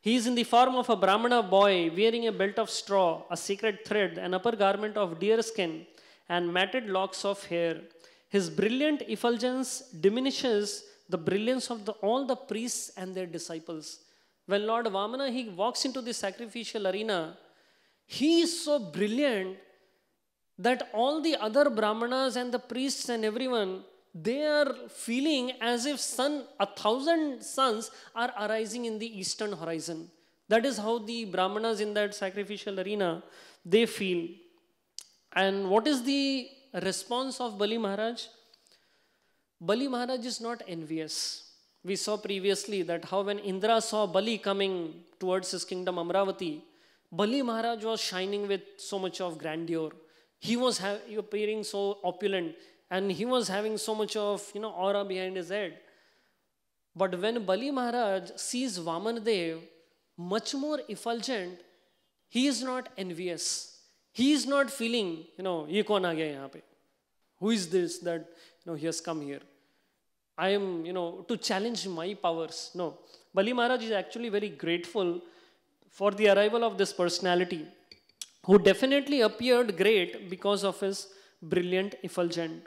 he is in the form of a Brahmana boy wearing a belt of straw, a sacred thread, an upper garment of deer skin, and matted locks of hair. His brilliant effulgence diminishes the brilliance of the, all the priests and their disciples when Lord Vamana he walks into the sacrificial arena, he is so brilliant that all the other brahmanas and the priests and everyone they are feeling as if sun a thousand suns are arising in the eastern horizon. That is how the brahmanas in that sacrificial arena they feel. And what is the response of Bali Maharaj? Bali Maharaj is not envious. We saw previously that how when Indra saw Bali coming towards his kingdom Amravati, Bali Maharaj was shining with so much of grandeur. He was ha- appearing so opulent and he was having so much of you know aura behind his head. But when Bali Maharaj sees Vamanadev much more effulgent, he is not envious. He is not feeling, you know, ye kon aa gaya pe? Who is this that you know he has come here? I am, you know, to challenge my powers. No. Bali Maharaj is actually very grateful for the arrival of this personality who definitely appeared great because of his brilliant effulgent.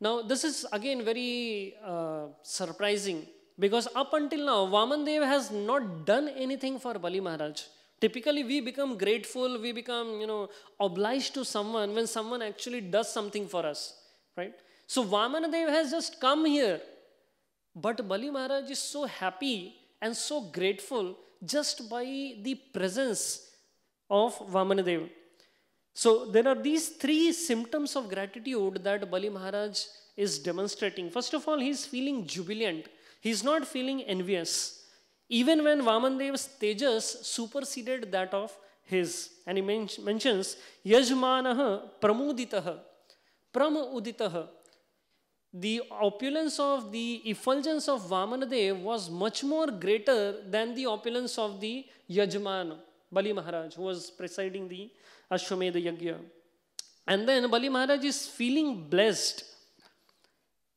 Now, this is again very uh, surprising because up until now, Vamandev has not done anything for Bali Maharaj. Typically, we become grateful, we become, you know, obliged to someone when someone actually does something for us, right? So Vamanadeva has just come here. But Bali Maharaj is so happy and so grateful just by the presence of Vamanadeva. So there are these three symptoms of gratitude that Bali Maharaj is demonstrating. First of all, he is feeling jubilant. He is not feeling envious. Even when Vamandev's tejas superseded that of his. And he mentions Yajmanah Pramuditah. Pramuditah the opulence of the effulgence of Vamanadev was much more greater than the opulence of the Yajman, Bali Maharaj, who was presiding the Ashwamedha Yajna. And then Bali Maharaj is feeling blessed.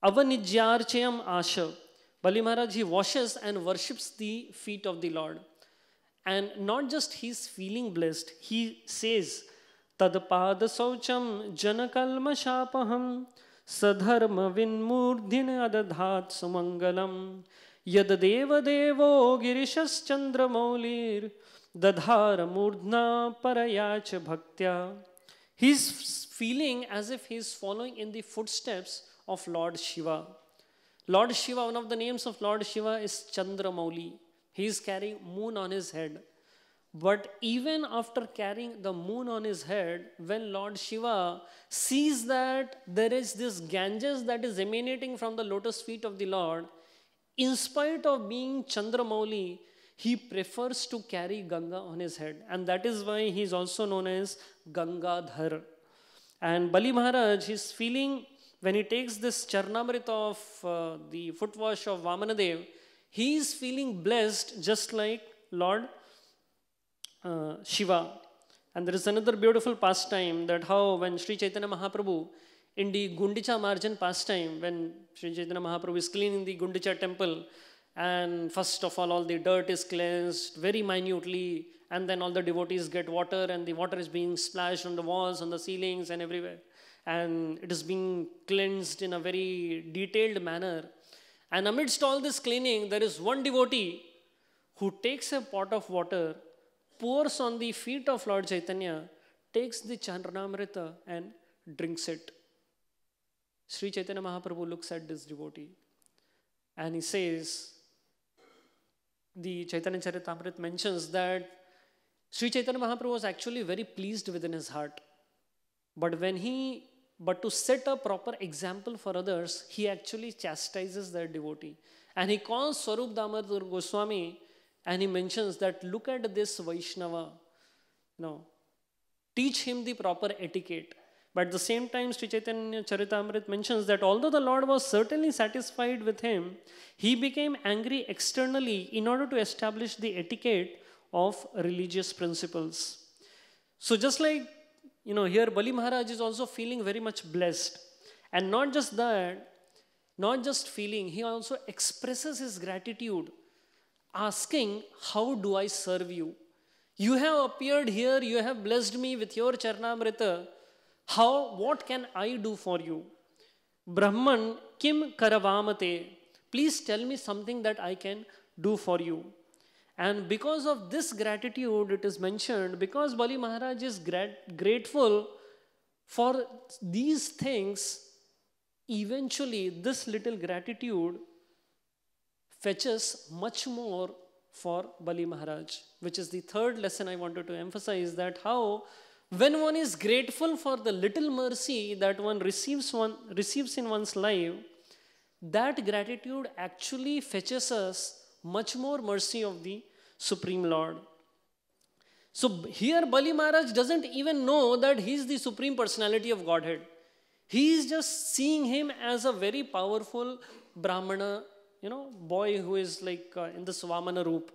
Avanijyarchayam Asha. Bali Maharaj, he washes and worships the feet of the Lord. And not just he's feeling blessed, he says, Tadpada saucham janakalma shapaham. सधर्म विन्मूर्धि अदधात् सुमङ्गलम् यद्देवदेवो गिरिशश्चन्द्रमौलिर्दधारमूर्ध्ना परया च भक्त्या he is feeling as if he is following in the footsteps of Lord Shiva Lord Shiva one of the names of Lord Shiva is Chandramauli he is carrying moon on his head But even after carrying the moon on his head, when Lord Shiva sees that there is this Ganges that is emanating from the lotus feet of the Lord, in spite of being Chandramouli, he prefers to carry Ganga on his head. And that is why he is also known as Gangadhar. And Bali Maharaj is feeling, when he takes this Charnamrita of uh, the foot wash of Vamanadev, he is feeling blessed just like Lord uh, Shiva. And there is another beautiful pastime that how when Sri Chaitanya Mahaprabhu in the Gundicha margin pastime, when Sri Chaitanya Mahaprabhu is cleaning the Gundicha temple, and first of all, all the dirt is cleansed very minutely, and then all the devotees get water, and the water is being splashed on the walls, on the ceilings, and everywhere. And it is being cleansed in a very detailed manner. And amidst all this cleaning, there is one devotee who takes a pot of water pours on the feet of Lord Chaitanya, takes the chandranamrita and drinks it. Sri Chaitanya Mahaprabhu looks at this devotee and he says, the Chaitanya Charitamrit mentions that Sri Chaitanya Mahaprabhu was actually very pleased within his heart. But when he, but to set a proper example for others, he actually chastises that devotee. And he calls Swarup Damodar Goswami and he mentions that look at this Vaishnava, you know, teach him the proper etiquette. But at the same time, Sri Chaitanya Charitamrit mentions that although the Lord was certainly satisfied with him, he became angry externally in order to establish the etiquette of religious principles. So just like, you know, here Bali Maharaj is also feeling very much blessed. And not just that, not just feeling, he also expresses his gratitude asking, How do I serve you? You have appeared here, you have blessed me with your Charnamrita. How, what can I do for you? Brahman, Kim Karavamate, please tell me something that I can do for you. And because of this gratitude, it is mentioned, because Bali Maharaj is grateful for these things, eventually this little gratitude fetches much more for Bali Maharaj, which is the third lesson I wanted to emphasize that how when one is grateful for the little mercy that one receives, one, receives in one's life, that gratitude actually fetches us much more mercy of the Supreme Lord. So here Bali Maharaj doesn't even know that he is the Supreme Personality of Godhead. He is just seeing him as a very powerful Brahmana you know, boy who is like uh, in the Swamana Roop.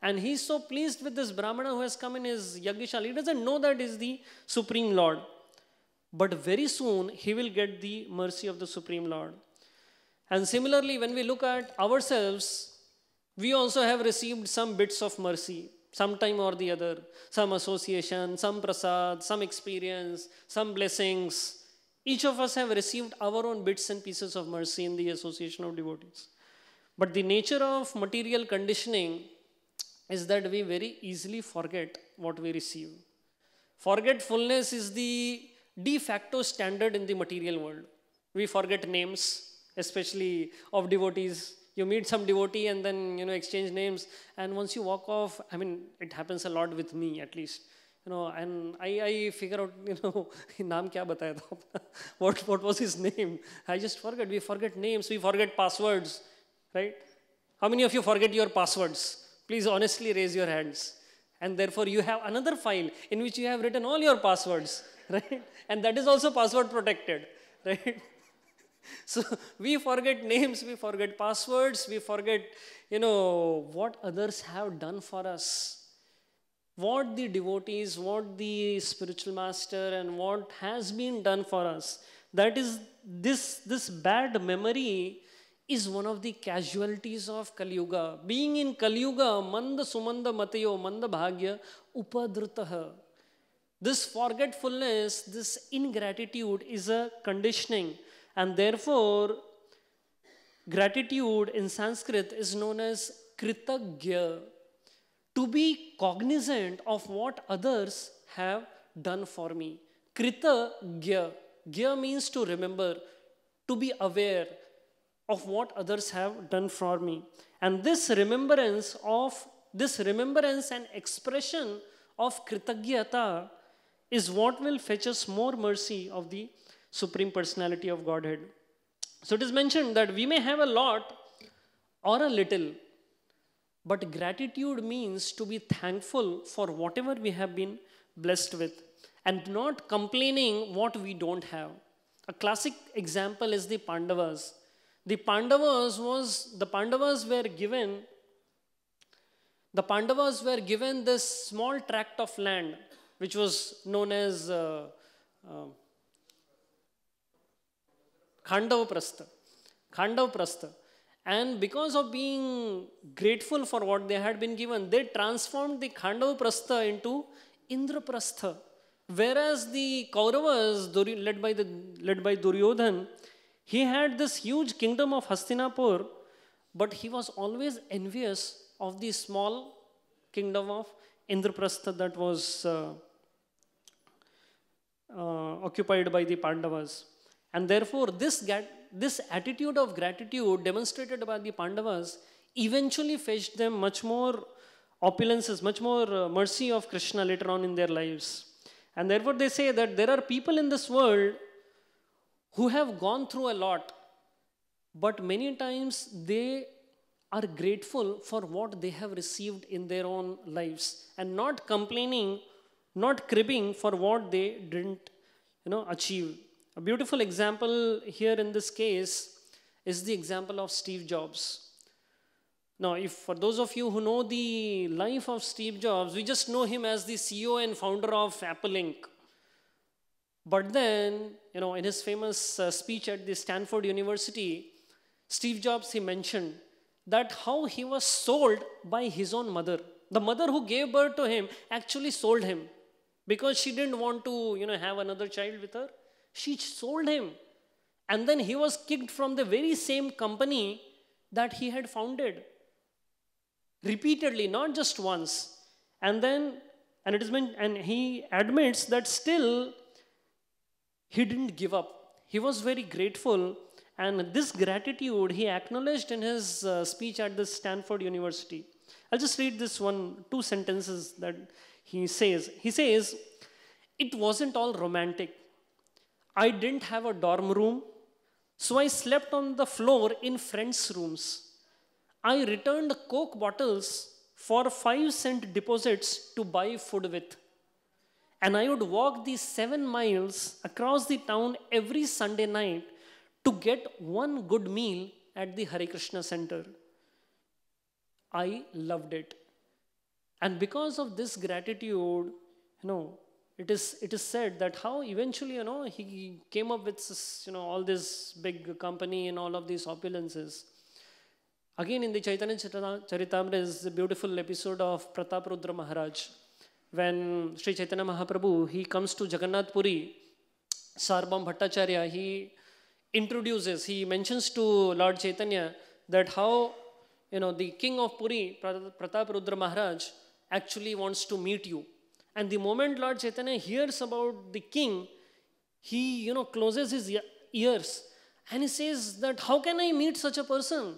And he's so pleased with this Brahmana who has come in his Yagishal. He doesn't know that is the Supreme Lord. But very soon he will get the mercy of the Supreme Lord. And similarly, when we look at ourselves, we also have received some bits of mercy, sometime or the other, some association, some prasad, some experience, some blessings. Each of us have received our own bits and pieces of mercy in the association of devotees. But the nature of material conditioning is that we very easily forget what we receive. Forgetfulness is the de facto standard in the material world. We forget names, especially of devotees. You meet some devotee and then you know exchange names, and once you walk off, I mean it happens a lot with me at least. You know, and I, I figure out, you know, naam kya bataya tha? what, what was his name? I just forget. We forget names, we forget passwords right? How many of you forget your passwords? Please honestly raise your hands. And therefore, you have another file in which you have written all your passwords, right? And that is also password protected, right? so we forget names, we forget passwords, we forget, you know, what others have done for us what the devotees, what the spiritual master, and what has been done for us. That is this, this bad memory is one of the casualties of Kali Yuga. Being in Kali Yuga, Manda Sumanda Matayo, Manda Bhagya, Upadritaha. This forgetfulness, this ingratitude is a conditioning, and therefore, gratitude in Sanskrit is known as Kritagya. To be cognizant of what others have done for me. kritagya. Gya means to remember, to be aware, of what others have done for me. And this remembrance of this remembrance and expression of Kritagyata is what will fetch us more mercy of the Supreme Personality of Godhead. So it is mentioned that we may have a lot or a little, but gratitude means to be thankful for whatever we have been blessed with and not complaining what we don't have. A classic example is the Pandavas the Pandavas was, the Pandavas were given, the Pandavas were given this small tract of land, which was known as uh, uh, um, Khandavaprastha. Khandavaprastha. And because of being grateful for what they had been given, they transformed the Khandavaprastha into Indraprastha. Whereas the Kauravas, led by, the, led by Duryodhan, he had this huge kingdom of Hastinapur, but he was always envious of the small kingdom of Indraprastha that was uh, uh, occupied by the Pandavas. And therefore, this, this attitude of gratitude demonstrated by the Pandavas eventually fetched them much more opulences, much more uh, mercy of Krishna later on in their lives. And therefore, they say that there are people in this world who have gone through a lot, but many times they are grateful for what they have received in their own lives and not complaining, not cribbing for what they didn't you know, achieve. A beautiful example here in this case is the example of Steve Jobs. Now, if for those of you who know the life of Steve Jobs, we just know him as the CEO and founder of Apple Inc. But then, you know, in his famous uh, speech at the Stanford University, Steve Jobs, he mentioned that how he was sold by his own mother. The mother who gave birth to him actually sold him because she didn't want to, you know, have another child with her. She sold him. And then he was kicked from the very same company that he had founded. Repeatedly, not just once. And then, and it is meant, and he admits that still he didn't give up. He was very grateful, and this gratitude he acknowledged in his uh, speech at the Stanford University. I'll just read this one, two sentences that he says. He says, It wasn't all romantic. I didn't have a dorm room, so I slept on the floor in friends' rooms. I returned Coke bottles for 5 cent deposits to buy food with. And I would walk these seven miles across the town every Sunday night to get one good meal at the Hare Krishna Center. I loved it. And because of this gratitude, you know, it is, it is said that how eventually, you know, he came up with, you know, all this big company and all of these opulences. Again, in the Chaitanya Charitamrita is a beautiful episode of Pratap Rudra Maharaj when Sri Chaitanya Mahaprabhu, he comes to Jagannath Puri, Sarbam Bhattacharya, he introduces, he mentions to Lord Chaitanya that how, you know, the king of Puri, Pratap Rudra Maharaj, actually wants to meet you. And the moment Lord Chaitanya hears about the king, he, you know, closes his ears and he says that how can I meet such a person?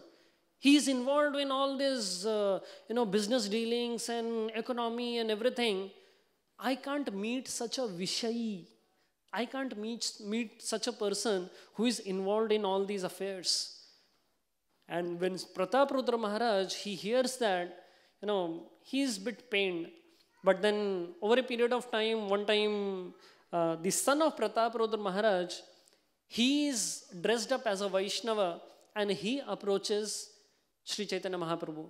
He is involved in all these, uh, you know, business dealings and economy and everything. I can't meet such a Vishayi. I can't meet, meet such a person who is involved in all these affairs. And when Prataprudra Maharaj, he hears that, you know, he's a bit pained. But then over a period of time, one time, uh, the son of Prataprudra Maharaj, he is dressed up as a Vaishnava and he approaches Sri Chaitanya Mahaprabhu.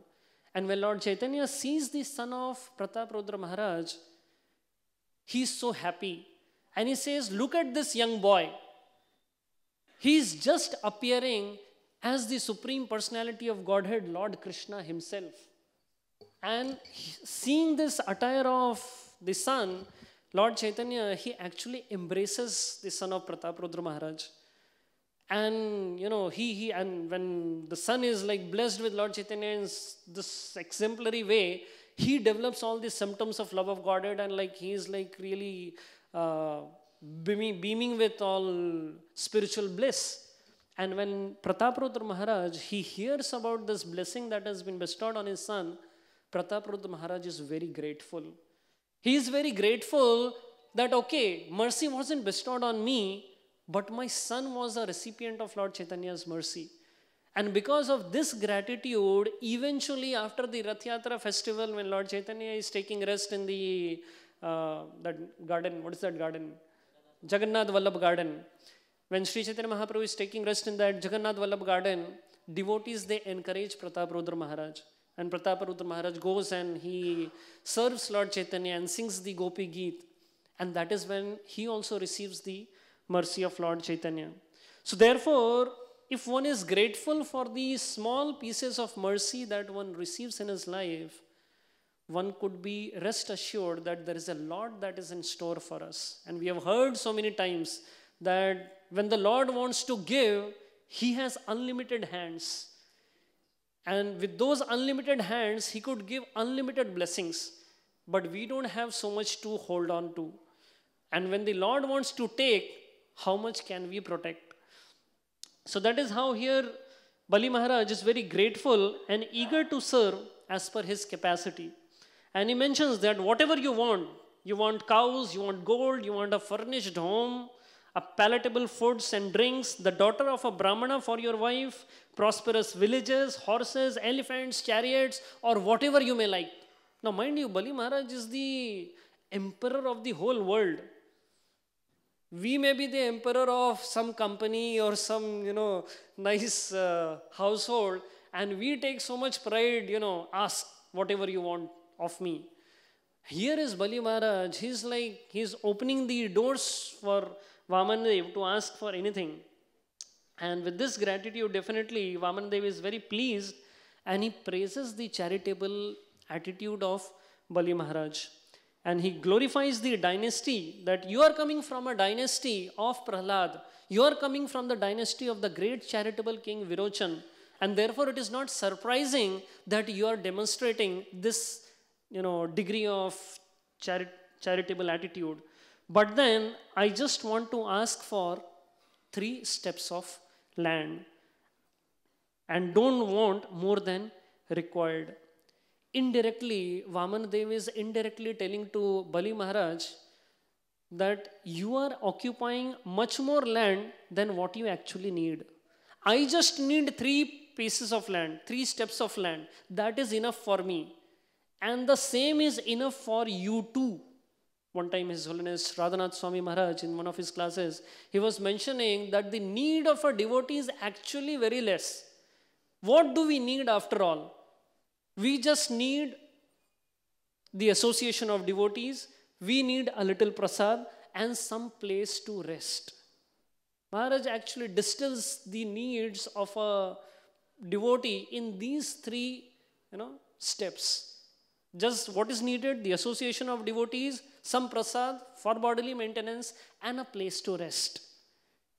And when Lord Chaitanya sees the son of Prataprudra Maharaj, he's so happy. And he says, Look at this young boy. He's just appearing as the Supreme Personality of Godhead, Lord Krishna Himself. And seeing this attire of the son, Lord Chaitanya, he actually embraces the son of Prataprudra Maharaj and you know he he and when the son is like blessed with lord chaitanya in this exemplary way he develops all these symptoms of love of godhead and like he is like really uh, beaming, beaming with all spiritual bliss and when Prataprudra Maharaj, he hears about this blessing that has been bestowed on his son, Prataprudra Maharaj is very grateful. He is very grateful that, okay, mercy wasn't bestowed on me, but my son was a recipient of Lord Chaitanya's mercy. And because of this gratitude, eventually after the Rath festival, when Lord Chaitanya is taking rest in the uh, that garden, what is that garden? Jagannath Vallabh Garden. When Sri Chaitanya Mahaprabhu is taking rest in that Jagannath Vallabh Garden, devotees they encourage Pratap Rudra Maharaj. And Pratap Rudra Maharaj goes and he serves Lord Chaitanya and sings the Gopi Geet. And that is when he also receives the mercy of Lord Chaitanya. So therefore, if one is grateful for the small pieces of mercy that one receives in his life, one could be rest assured that there is a lot that is in store for us. And we have heard so many times that when the Lord wants to give, He has unlimited hands. And with those unlimited hands, He could give unlimited blessings. But we don't have so much to hold on to. And when the Lord wants to take, how much can we protect? So that is how here Bali Maharaj is very grateful and eager to serve as per his capacity. And he mentions that whatever you want, you want cows, you want gold, you want a furnished home, a palatable foods and drinks, the daughter of a brahmana for your wife, prosperous villages, horses, elephants, chariots, or whatever you may like. Now, mind you, Bali Maharaj is the emperor of the whole world. We may be the emperor of some company or some, you know, nice uh, household, and we take so much pride, you know, ask whatever you want of me. Here is Bali Maharaj, he's like, he's opening the doors for Vamandev to ask for anything. And with this gratitude, definitely Vamandev is very pleased and he praises the charitable attitude of Bali Maharaj and he glorifies the dynasty that you are coming from a dynasty of Prahlad. You are coming from the dynasty of the great charitable king Virochan. And therefore, it is not surprising that you are demonstrating this you know, degree of chari charitable attitude. But then, I just want to ask for three steps of land and don't want more than required indirectly, Vaman Dev is indirectly telling to Bali Maharaj that you are occupying much more land than what you actually need. I just need three pieces of land, three steps of land. That is enough for me. And the same is enough for you too. One time, His Holiness Radhanath Swami Maharaj, in one of his classes, he was mentioning that the need of a devotee is actually very less. What do we need after all? We just need the association of devotees, we need a little prasad and some place to rest. Maharaj actually distills the needs of a devotee in these three you know, steps. Just what is needed, the association of devotees, some prasad for bodily maintenance, and a place to rest.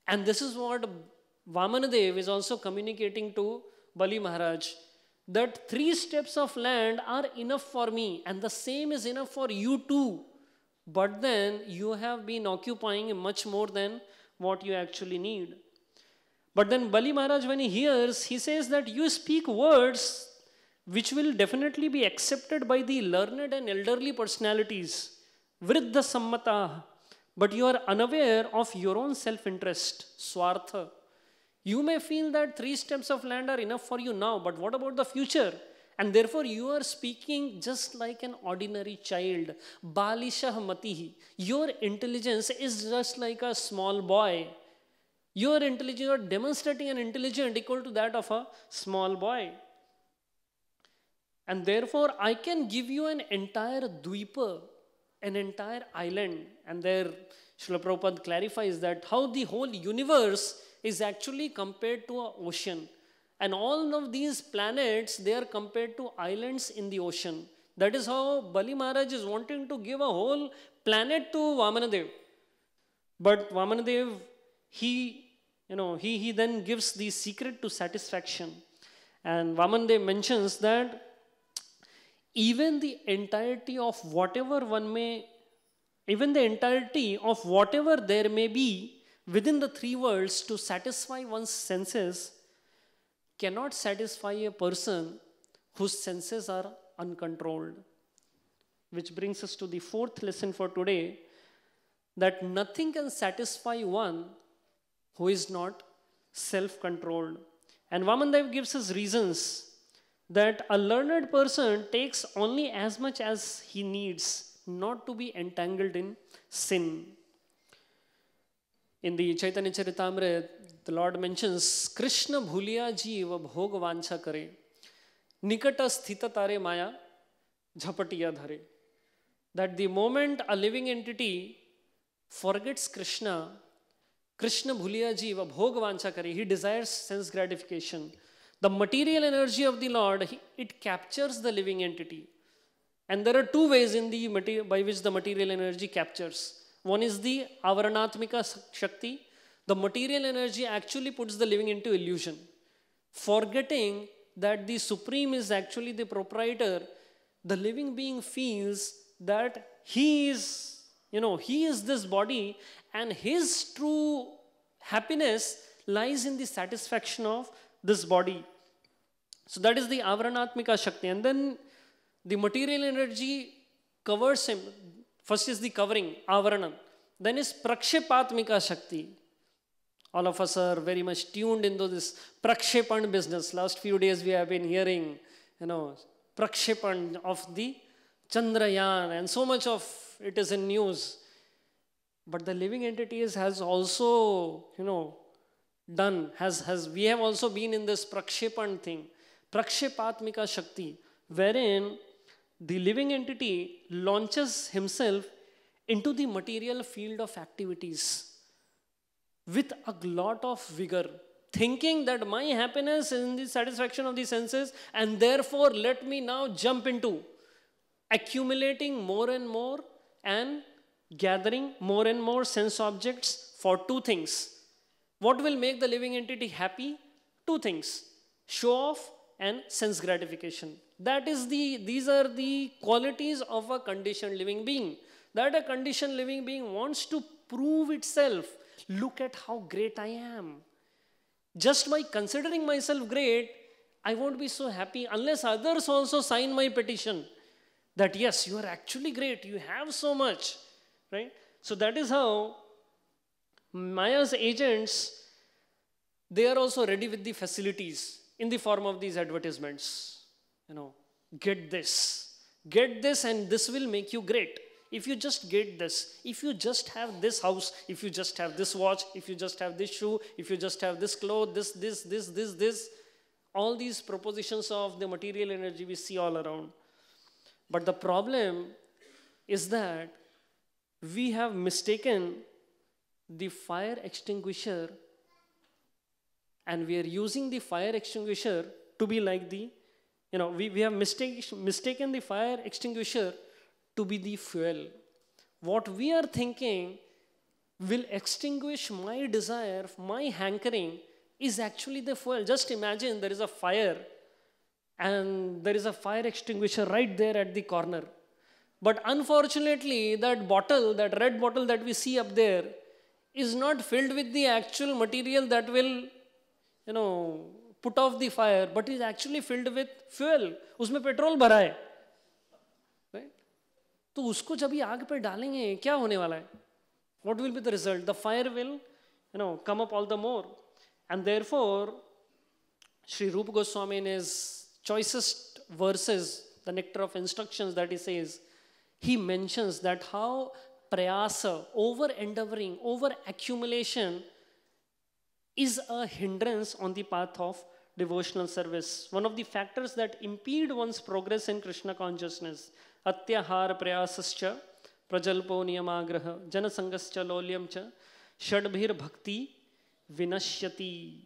And this is what Vamanadev is also communicating to Bali Maharaj that three steps of land are enough for me and the same is enough for you too. But then you have been occupying much more than what you actually need. But then Bali Maharaj, when he hears, he says that you speak words which will definitely be accepted by the learned and elderly personalities, vriddha sammata, but you are unaware of your own self interest, swartha. You may feel that three steps of land are enough for you now, but what about the future? And therefore, you are speaking just like an ordinary child. Balishah matihi. Your intelligence is just like a small boy. Your intelligence, you are demonstrating an intelligence equal to that of a small boy. And therefore, I can give you an entire dvipa, an entire island. And there, Srila Prabhupada clarifies that how the whole universe is actually compared to an ocean. And all of these planets, they are compared to islands in the ocean. That is how Bali Maharaj is wanting to give a whole planet to Vamanadev. But Vamanadev, he, you know, he, he then gives the secret to satisfaction. And Vamanadev mentions that even the entirety of whatever one may, even the entirety of whatever there may be within the three worlds to satisfy one's senses cannot satisfy a person whose senses are uncontrolled. Which brings us to the fourth lesson for today that nothing can satisfy one who is not self controlled. And Vamandev gives us reasons that a learned person takes only as much as he needs not to be entangled in sin. In the Chaitanya Charitamrita, the Lord mentions, Krishna bhuliya jeeva bhog vancha kare, nikata sthita tare maya jhapatiya dhare. That the moment a living entity forgets Krishna, Krishna bhuliya jeeva bhog vancha kare, he desires sense gratification. The material energy of the Lord, it captures the living entity. And there are two ways in the by which the material energy captures. One is the avaranatmika shakti. The material energy actually puts the living into illusion, forgetting that the supreme is actually the proprietor. The living being feels that he is, you know, he is this body, and his true happiness lies in the satisfaction of this body. So that is the avaranatmika shakti, and then the material energy covers him. First is the covering, avaranam. Then is prakshepatmika shakti. All of us are very much tuned into this prakshepan business. Last few days we have been hearing, you know, prakshepan of the Chandrayaan and so much of it is in news. But the living entities has also, you know, done, has, has we have also been in this prakshepan thing. Prakshepatmika Shakti, wherein the living entity launches himself into the material field of activities with a lot of vigor, thinking that my happiness is in the satisfaction of the senses, and therefore let me now jump into accumulating more and more and gathering more and more sense objects for two things. What will make the living entity happy? Two things show off and sense gratification. That is the, these are the qualities of a conditioned living being. That a conditioned living being wants to prove itself. Look at how great I am. Just by considering myself great, I won't be so happy unless others also sign my petition that yes, you are actually great, you have so much, right? So that is how Maya's agents, they are also ready with the facilities in the form of these advertisements. You know, get this, get this, and this will make you great. If you just get this, if you just have this house, if you just have this watch, if you just have this shoe, if you just have this cloth, this, this, this, this, this, all these propositions of the material energy we see all around. But the problem is that we have mistaken the fire extinguisher and we are using the fire extinguisher to be like the, you know, we, we have mistake, mistaken the fire extinguisher to be the fuel. What we are thinking will extinguish my desire, my hankering, is actually the fuel. Just imagine there is a fire and there is a fire extinguisher right there at the corner. But unfortunately, that bottle, that red bottle that we see up there, is not filled with the actual material that will you know put off the fire but is actually filled with fuel उसमें petrol भरा है तो उसको जब ये आग पर डालेंगे क्या होने वाला है what will be the result the fire will you know come up all the more and therefore Shri Rupa Goswami in his choicest verses the nectar of instruction that is is he mentions that how प्रयास over endeavouring over accumulation is a hindrance on the path of devotional service. One of the factors that impede one's progress in Krishna consciousness, atyahar prayasascha, prajalpo niyamagraha, janasangascha lolyam cha, shadbhir bhakti vinashyati.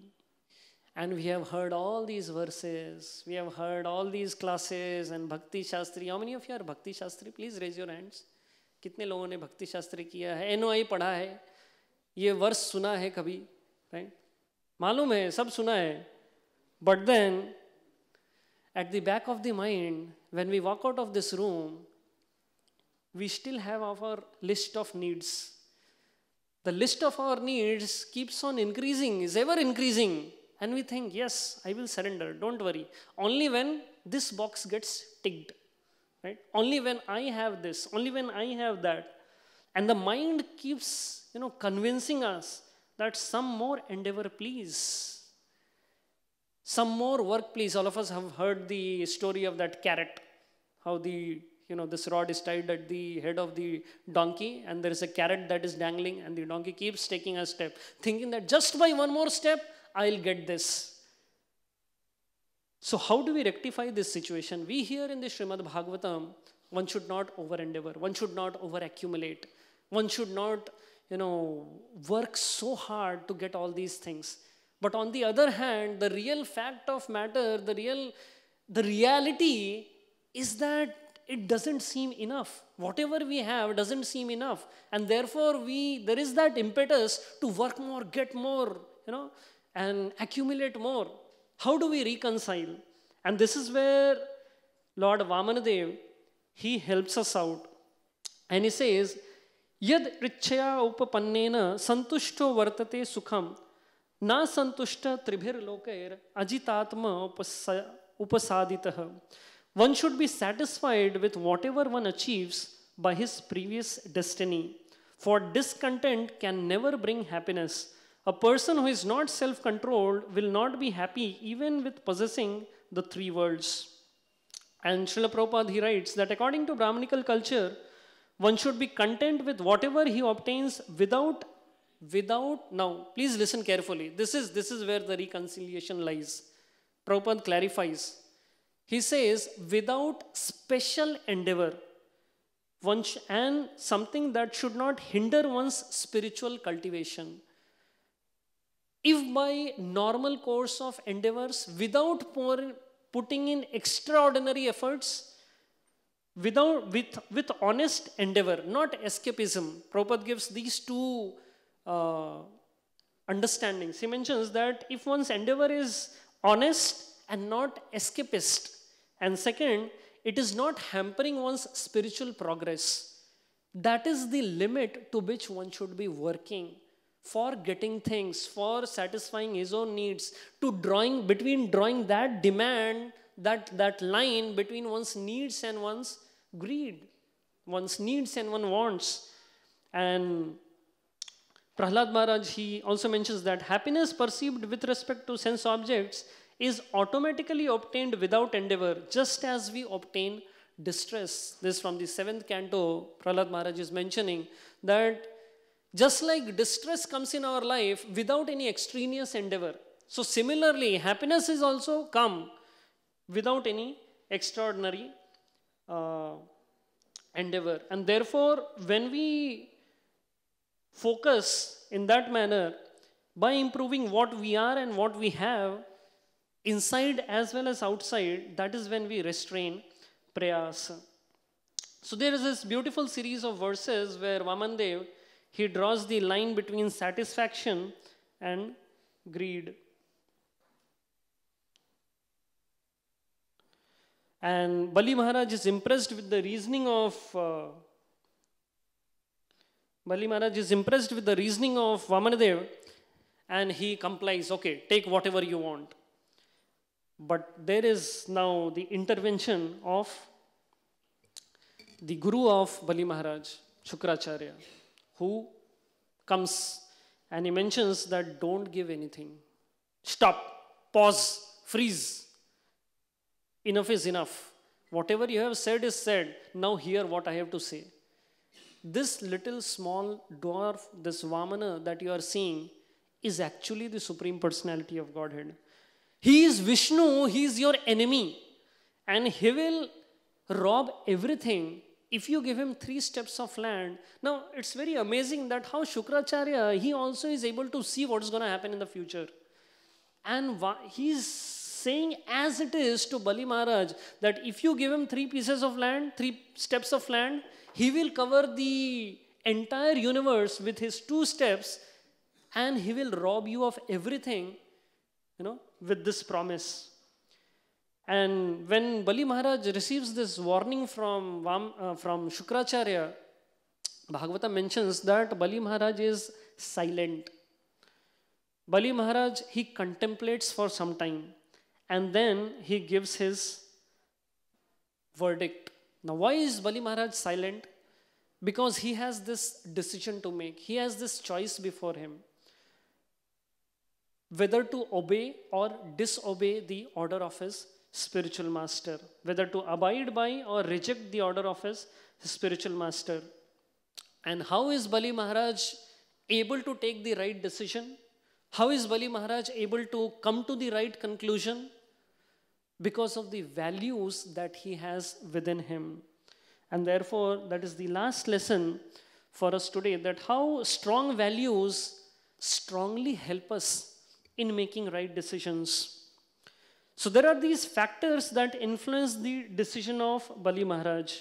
And we have heard all these verses, we have heard all these classes and Bhakti Shastri. How many of you are Bhakti Shastri? Please raise your hands. kitne logon ne bhakti shastri kiya hai noi padha hai ye verse suna hai kabhi Right, मालूम है sab suna hai, but then at the back of the mind, when we walk out of this room, we still have our list of needs. The list of our needs keeps on increasing, is ever increasing. And we think, yes, I will surrender, don't worry. Only when this box gets ticked, right? Only when I have this, only when I have that. And the mind keeps, you know, convincing us that some more endeavor, please. Some more work, please. All of us have heard the story of that carrot, how the you know this rod is tied at the head of the donkey, and there is a carrot that is dangling, and the donkey keeps taking a step, thinking that just by one more step, I'll get this. So, how do we rectify this situation? We here in the Srimad Bhagavatam, one should not over endeavor, one should not over accumulate, one should not you know, work so hard to get all these things. But on the other hand, the real fact of matter, the real, the reality is that it doesn't seem enough. Whatever we have doesn't seem enough. And therefore, we, there is that impetus to work more, get more, you know, and accumulate more. How do we reconcile? And this is where Lord Vamanadev, he helps us out. And he says, one should be satisfied with whatever one achieves by his previous destiny for discontent can never bring happiness a person who is not self-controlled will not be happy even with possessing the three worlds and Srila Prabhupada he writes that according to Brahminical culture one should be content with whatever he obtains without, without, now please listen carefully. This is, this is where the reconciliation lies. Prabhupada clarifies. He says, without special endeavor, one and something that should not hinder one's spiritual cultivation. If by normal course of endeavors, without putting in extraordinary efforts, without, with, with honest endeavor, not escapism. Prabhupada gives these two uh, understandings. He mentions that if one's endeavor is honest and not escapist, and second, it is not hampering one's spiritual progress. That is the limit to which one should be working for getting things, for satisfying his own needs, to drawing between drawing that demand, that, that line between one's needs and one's greed, one's needs and one wants. And Prahlad Maharaj, he also mentions that happiness perceived with respect to sense objects is automatically obtained without endeavor, just as we obtain distress. This from the seventh canto, Prahlad Maharaj is mentioning that just like distress comes in our life without any extraneous endeavor. So similarly, happiness is also come without any extraordinary uh, endeavor. And therefore, when we focus in that manner, by improving what we are and what we have, inside as well as outside, that is when we restrain prayas. So there is this beautiful series of verses where Vamandev, he draws the line between satisfaction and greed. And Bali Maharaj is impressed with the reasoning of uh, Bali Maharaj is impressed with the reasoning of Vamanadev and he complies, okay, take whatever you want. But there is now the intervention of the guru of Bali Maharaj, Shukracharya, who comes and he mentions that don't give anything. Stop, pause, freeze. Enough is enough. Whatever you have said is said. Now hear what I have to say. This little small dwarf, this Vamana that you are seeing, is actually the Supreme Personality of Godhead. He is Vishnu, he is your enemy. And he will rob everything if you give him three steps of land. Now, it's very amazing that how Shukracharya, he also is able to see what's going to happen in the future. And he's saying as it is to Bali Maharaj that if you give him three pieces of land, three steps of land, he will cover the entire universe with his two steps and he will rob you of everything, you know, with this promise. And when Bali Maharaj receives this warning from, Vam, uh, from Shukracharya, Bhagavata mentions that Bali Maharaj is silent. Bali Maharaj, he contemplates for some time and then he gives his verdict. Now, why is Bali Maharaj silent? Because he has this decision to make, he has this choice before him whether to obey or disobey the order of his spiritual master, whether to abide by or reject the order of his spiritual master. And how is Bali Maharaj able to take the right decision? How is Bali Maharaj able to come to the right conclusion? because of the values that he has within him. And therefore, that is the last lesson for us today that how strong values strongly help us in making right decisions. So, there are these factors that influence the decision of Bali Maharaj.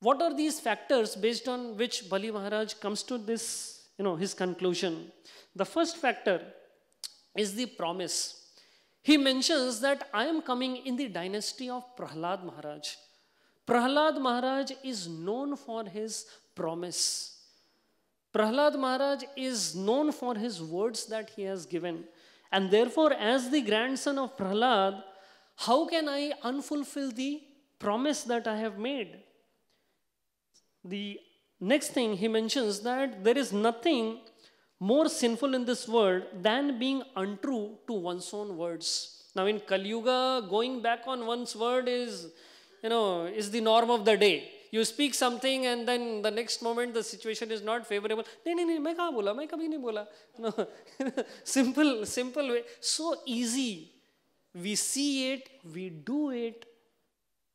What are these factors based on which Bali Maharaj comes to this, you know, his conclusion? The first factor is the promise he mentions that I am coming in the dynasty of Prahlad Maharaj. Prahlad Maharaj is known for his promise. Prahlad Maharaj is known for his words that he has given. And therefore, as the grandson of Prahlad, how can I unfulfill the promise that I have made? The next thing he mentions that there is nothing more sinful in this world than being untrue to one's own words. Now, in Kali Yuga, going back on one's word is, you know, is the norm of the day. You speak something and then the next moment the situation is not favorable. No, no, no, I कहाँ बोला मैं no. simple simple way so easy we see it we do it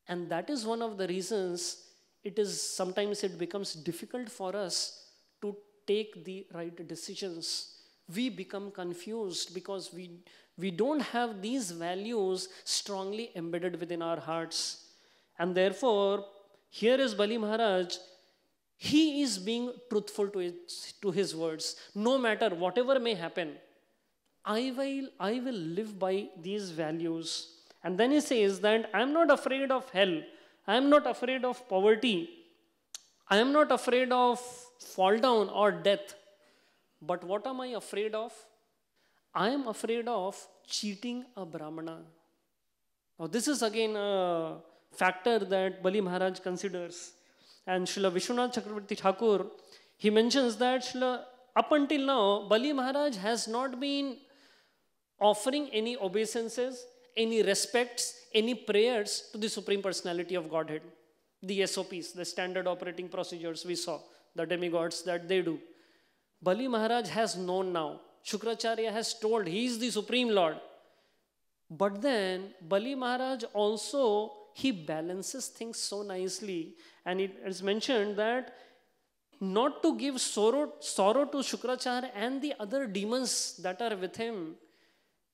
and that is one of the reasons it is sometimes it becomes difficult for us take the right decisions. We become confused because we, we don't have these values strongly embedded within our hearts. And therefore, here is Bali Maharaj. He is being truthful to his, to his words. No matter whatever may happen, I will, I will live by these values. And then he says that I'm not afraid of hell. I'm not afraid of poverty. I am not afraid of fall down or death. But what am I afraid of? I am afraid of cheating a Brahmana. Now, this is again a factor that Bali Maharaj considers. And Srila Vishwanath Chakravarti Thakur, he mentions that Srila, up until now, Bali Maharaj has not been offering any obeisances, any respects, any prayers to the Supreme Personality of Godhead. The SOPs, the standard operating procedures we saw the demigods that they do. Bali Maharaj has known now. Shukracharya has told he is the supreme lord. But then Bali Maharaj also he balances things so nicely, and it is mentioned that not to give sorrow, sorrow to Shukracharya and the other demons that are with him,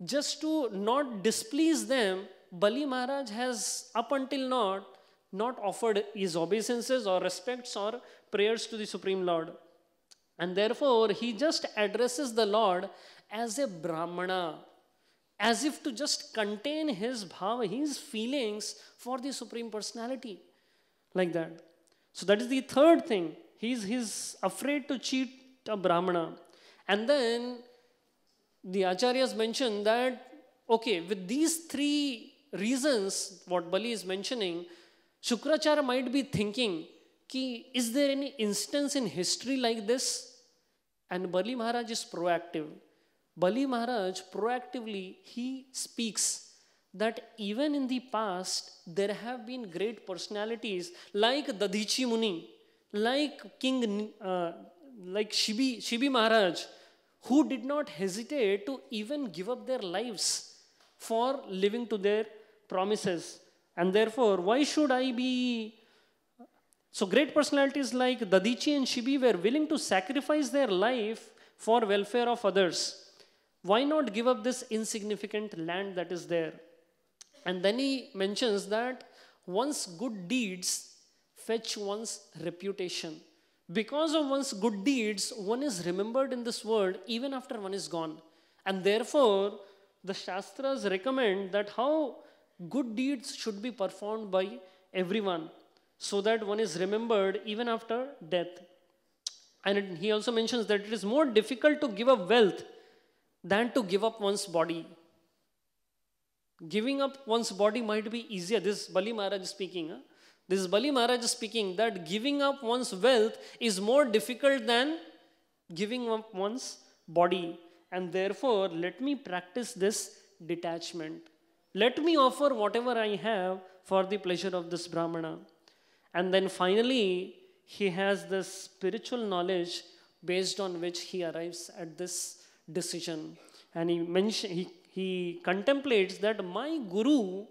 just to not displease them, Bali Maharaj has up until not not offered his obeisances or respects or prayers to the Supreme Lord. And therefore, he just addresses the Lord as a Brahmana, as if to just contain his bhava, his feelings for the Supreme Personality, like that. So, that is the third thing. He's, he's afraid to cheat a Brahmana. And then the Acharyas mentioned that, okay, with these three reasons, what Bali is mentioning, Shukracharya might be thinking, Ki, is there any instance in history like this? And Bali Maharaj is proactive. Bali Maharaj proactively, he speaks that even in the past, there have been great personalities like Dadichi Muni, like King, uh, like Shibi, Shibi Maharaj, who did not hesitate to even give up their lives for living to their promises. And therefore, why should I be... So great personalities like Dadichi and Shibi were willing to sacrifice their life for welfare of others. Why not give up this insignificant land that is there? And then he mentions that one's good deeds fetch one's reputation. Because of one's good deeds, one is remembered in this world even after one is gone. And therefore, the Shastras recommend that how good deeds should be performed by everyone so that one is remembered even after death. And it, he also mentions that it is more difficult to give up wealth than to give up one's body. Giving up one's body might be easier. This Bali Maharaj speaking. Huh? This Bali Maharaj speaking that giving up one's wealth is more difficult than giving up one's body. And therefore, let me practice this detachment let me offer whatever I have for the pleasure of this Brahmana. And then finally, he has this spiritual knowledge based on which he arrives at this decision. And he, mention, he, he contemplates that my Guru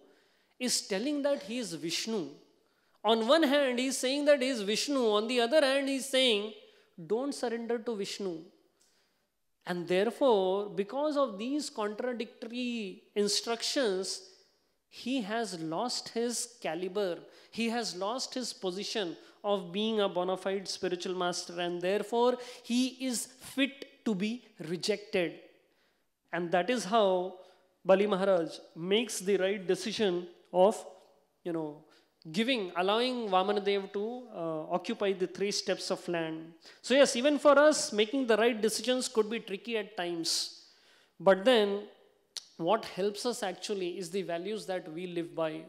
is telling that he is Vishnu. On one hand, he is saying that he is Vishnu. On the other hand, he is saying, don't surrender to Vishnu. And therefore, because of these contradictory instructions, he has lost his caliber. He has lost his position of being a bona fide spiritual master, and therefore, he is fit to be rejected. And that is how Bali Maharaj makes the right decision of, you know, giving, allowing Vamanadev to uh, occupy the three steps of land. So yes, even for us, making the right decisions could be tricky at times. But then, what helps us actually is the values that we live by.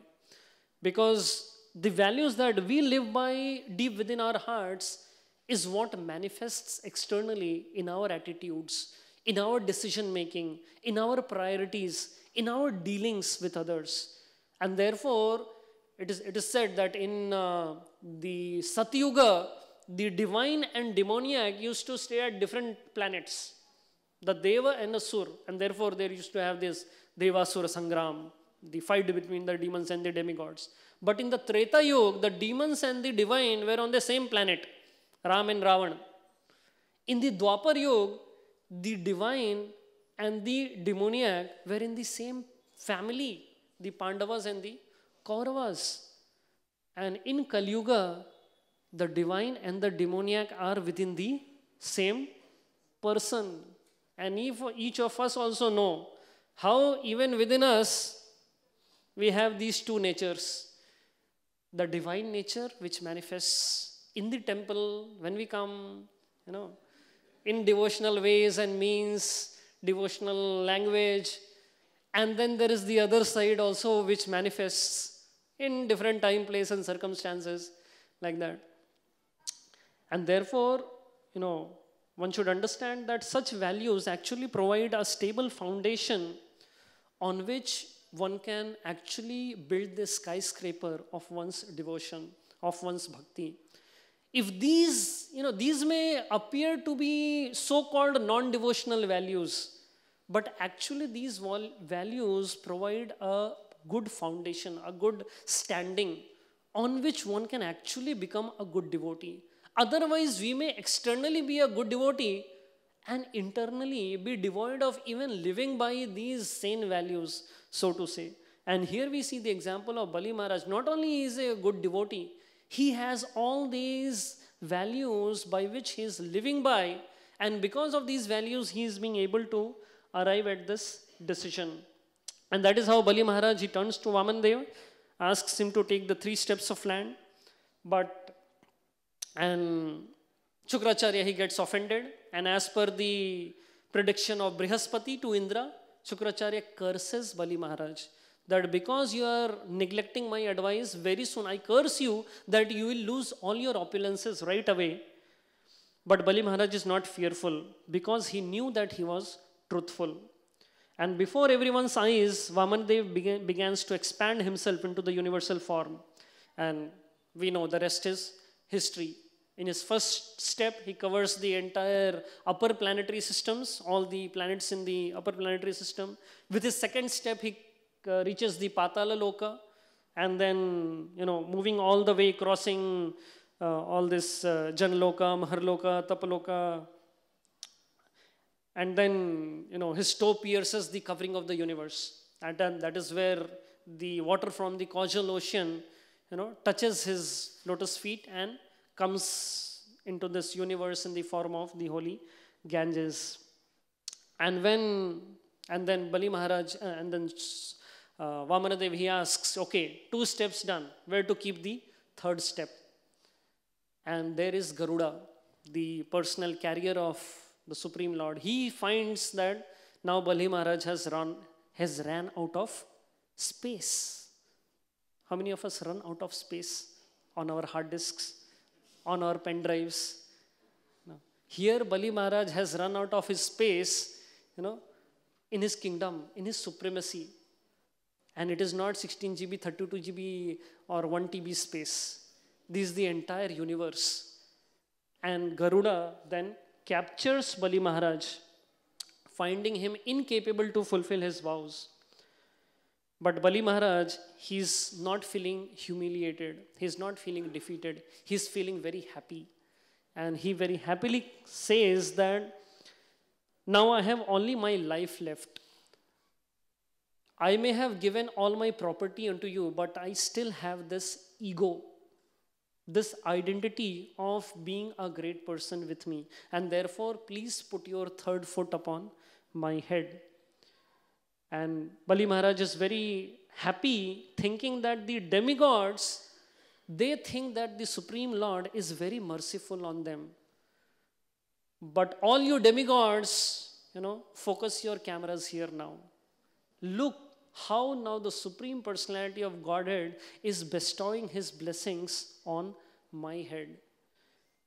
Because the values that we live by deep within our hearts is what manifests externally in our attitudes, in our decision making, in our priorities, in our dealings with others. And therefore, it is, it is said that in uh, the Satyuga, the divine and demoniac used to stay at different planets, the Deva and the Sur, and therefore there used to have this Deva-Sura Sangram, the fight between the demons and the demigods. But in the Treta Yuga, the demons and the divine were on the same planet, Ram and Ravan. In the Dwapar Yuga, the divine and the demoniac were in the same family, the Pandavas and the Kauravas. And in Kali Yuga, the divine and the demoniac are within the same person. And if each of us also know how even within us we have these two natures. The divine nature which manifests in the temple when we come, you know, in devotional ways and means, devotional language. And then there is the other side also which manifests in different time, place, and circumstances like that. And therefore, you know, one should understand that such values actually provide a stable foundation on which one can actually build the skyscraper of one's devotion, of one's bhakti. If these, you know, these may appear to be so-called non-devotional values, but actually these values provide a good foundation, a good standing on which one can actually become a good devotee. Otherwise, we may externally be a good devotee and internally be devoid of even living by these sane values, so to say. And here we see the example of Bali Maharaj. Not only is he a good devotee, he has all these values by which he is living by, and because of these values, he is being able to arrive at this decision. And that is how Bali Maharaj, he turns to Vamandeva, asks him to take the three steps of land. But, and Chukracharya, he gets offended. And as per the prediction of Brihaspati to Indra, Chukracharya curses Bali Maharaj that because you are neglecting my advice, very soon I curse you that you will lose all your opulences right away. But Bali Maharaj is not fearful because he knew that he was truthful. And before everyone's eyes, Vamandev began, begins to expand himself into the universal form. And we know the rest is history. In his first step, he covers the entire upper planetary systems, all the planets in the upper planetary system. With his second step, he uh, reaches the Patala Loka, and then, you know, moving all the way, crossing uh, all this uh, Janloka, Maharloka, Tapaloka, and then, you know, his toe pierces the covering of the universe. And then that is where the water from the causal ocean, you know, touches his lotus feet and comes into this universe in the form of the holy Ganges. And when, and then Bali Maharaj, uh, and then uh, Vamanadev, he asks, okay, two steps done, where to keep the third step? And there is Garuda, the personal carrier of the Supreme Lord, he finds that now Balhi Maharaj has run, has ran out of space. How many of us run out of space on our hard disks, on our pen drives? No. Here, Bali Maharaj has run out of his space, you know, in his kingdom, in his supremacy. And it is not 16 GB, 32 GB, or 1 TB space. This is the entire universe. And Garuda then captures Bali Maharaj, finding him incapable to fulfill his vows. But Bali Maharaj, he's not feeling humiliated, he's not feeling defeated, he's feeling very happy. And he very happily says that now I have only my life left. I may have given all my property unto you, but I still have this ego this identity of being a great person with me. And therefore, please put your third foot upon my head. And Bali Maharaj is very happy thinking that the demigods, they think that the Supreme Lord is very merciful on them. But all you demigods, you know, focus your cameras here now. Look how now the Supreme Personality of Godhead is bestowing his blessings on my head.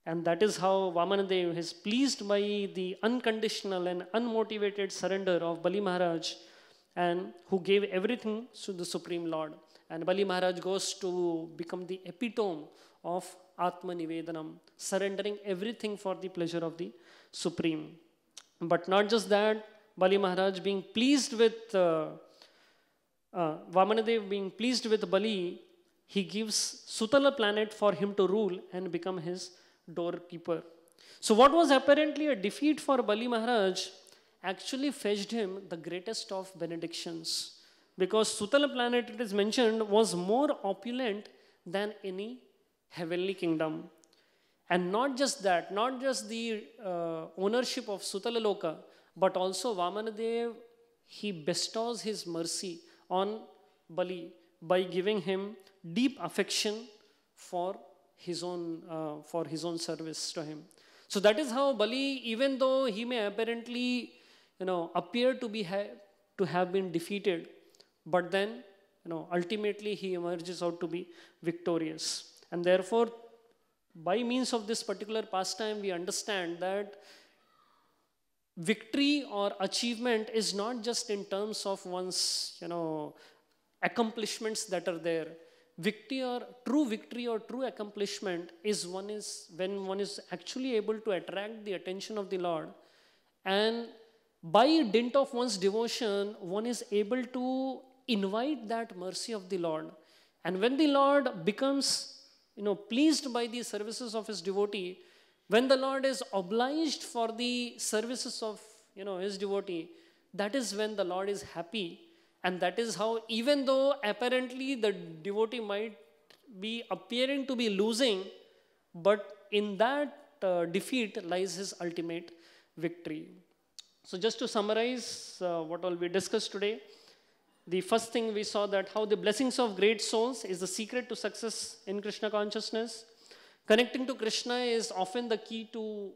And that is how Vamanadev is pleased by the unconditional and unmotivated surrender of Bali Maharaj and who gave everything to the Supreme Lord. And Bali Maharaj goes to become the epitome of Nivedanam, surrendering everything for the pleasure of the Supreme. But not just that, Bali Maharaj being pleased with uh, uh, Vamanadev being pleased with Bali, he gives Sutala planet for him to rule and become his doorkeeper. So what was apparently a defeat for Bali Maharaj actually fetched him the greatest of benedictions because Sutala planet, it is mentioned, was more opulent than any heavenly kingdom. And not just that, not just the uh, ownership of Sutala Loka, but also Vamanadev, he bestows his mercy on Bali by giving him deep affection for his own, uh, for his own service to him. So that is how Bali, even though he may apparently you know, appear to, be ha to have been defeated, but then you know, ultimately he emerges out to be victorious. And therefore, by means of this particular pastime, we understand that victory or achievement is not just in terms of one's, you know, accomplishments that are there. Victory or true victory or true accomplishment is one is when one is actually able to attract the attention of the Lord and by dint of one's devotion, one is able to invite that mercy of the Lord. And when the Lord becomes, you know, pleased by the services of his devotee, when the Lord is obliged for the services of you know, his devotee, that is when the Lord is happy. And that is how, even though apparently the devotee might be appearing to be losing, but in that uh, defeat lies his ultimate victory. So just to summarize uh, what all we discussed today, the first thing we saw that how the blessings of great souls is the secret to success in Krishna consciousness. Connecting to Krishna is often the key to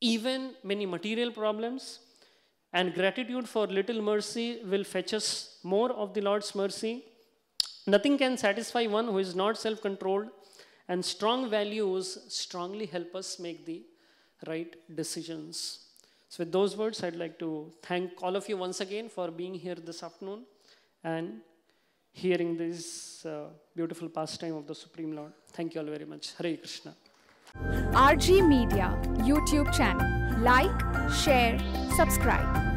even many material problems, and gratitude for little mercy will fetch us more of the Lord's mercy. Nothing can satisfy one who is not self controlled, and strong values strongly help us make the right decisions. So, with those words, I'd like to thank all of you once again for being here this afternoon and hearing this uh, beautiful pastime of the Supreme Lord. Thank you all very much. Hare Krishna. RG Media YouTube channel. Like, share, subscribe.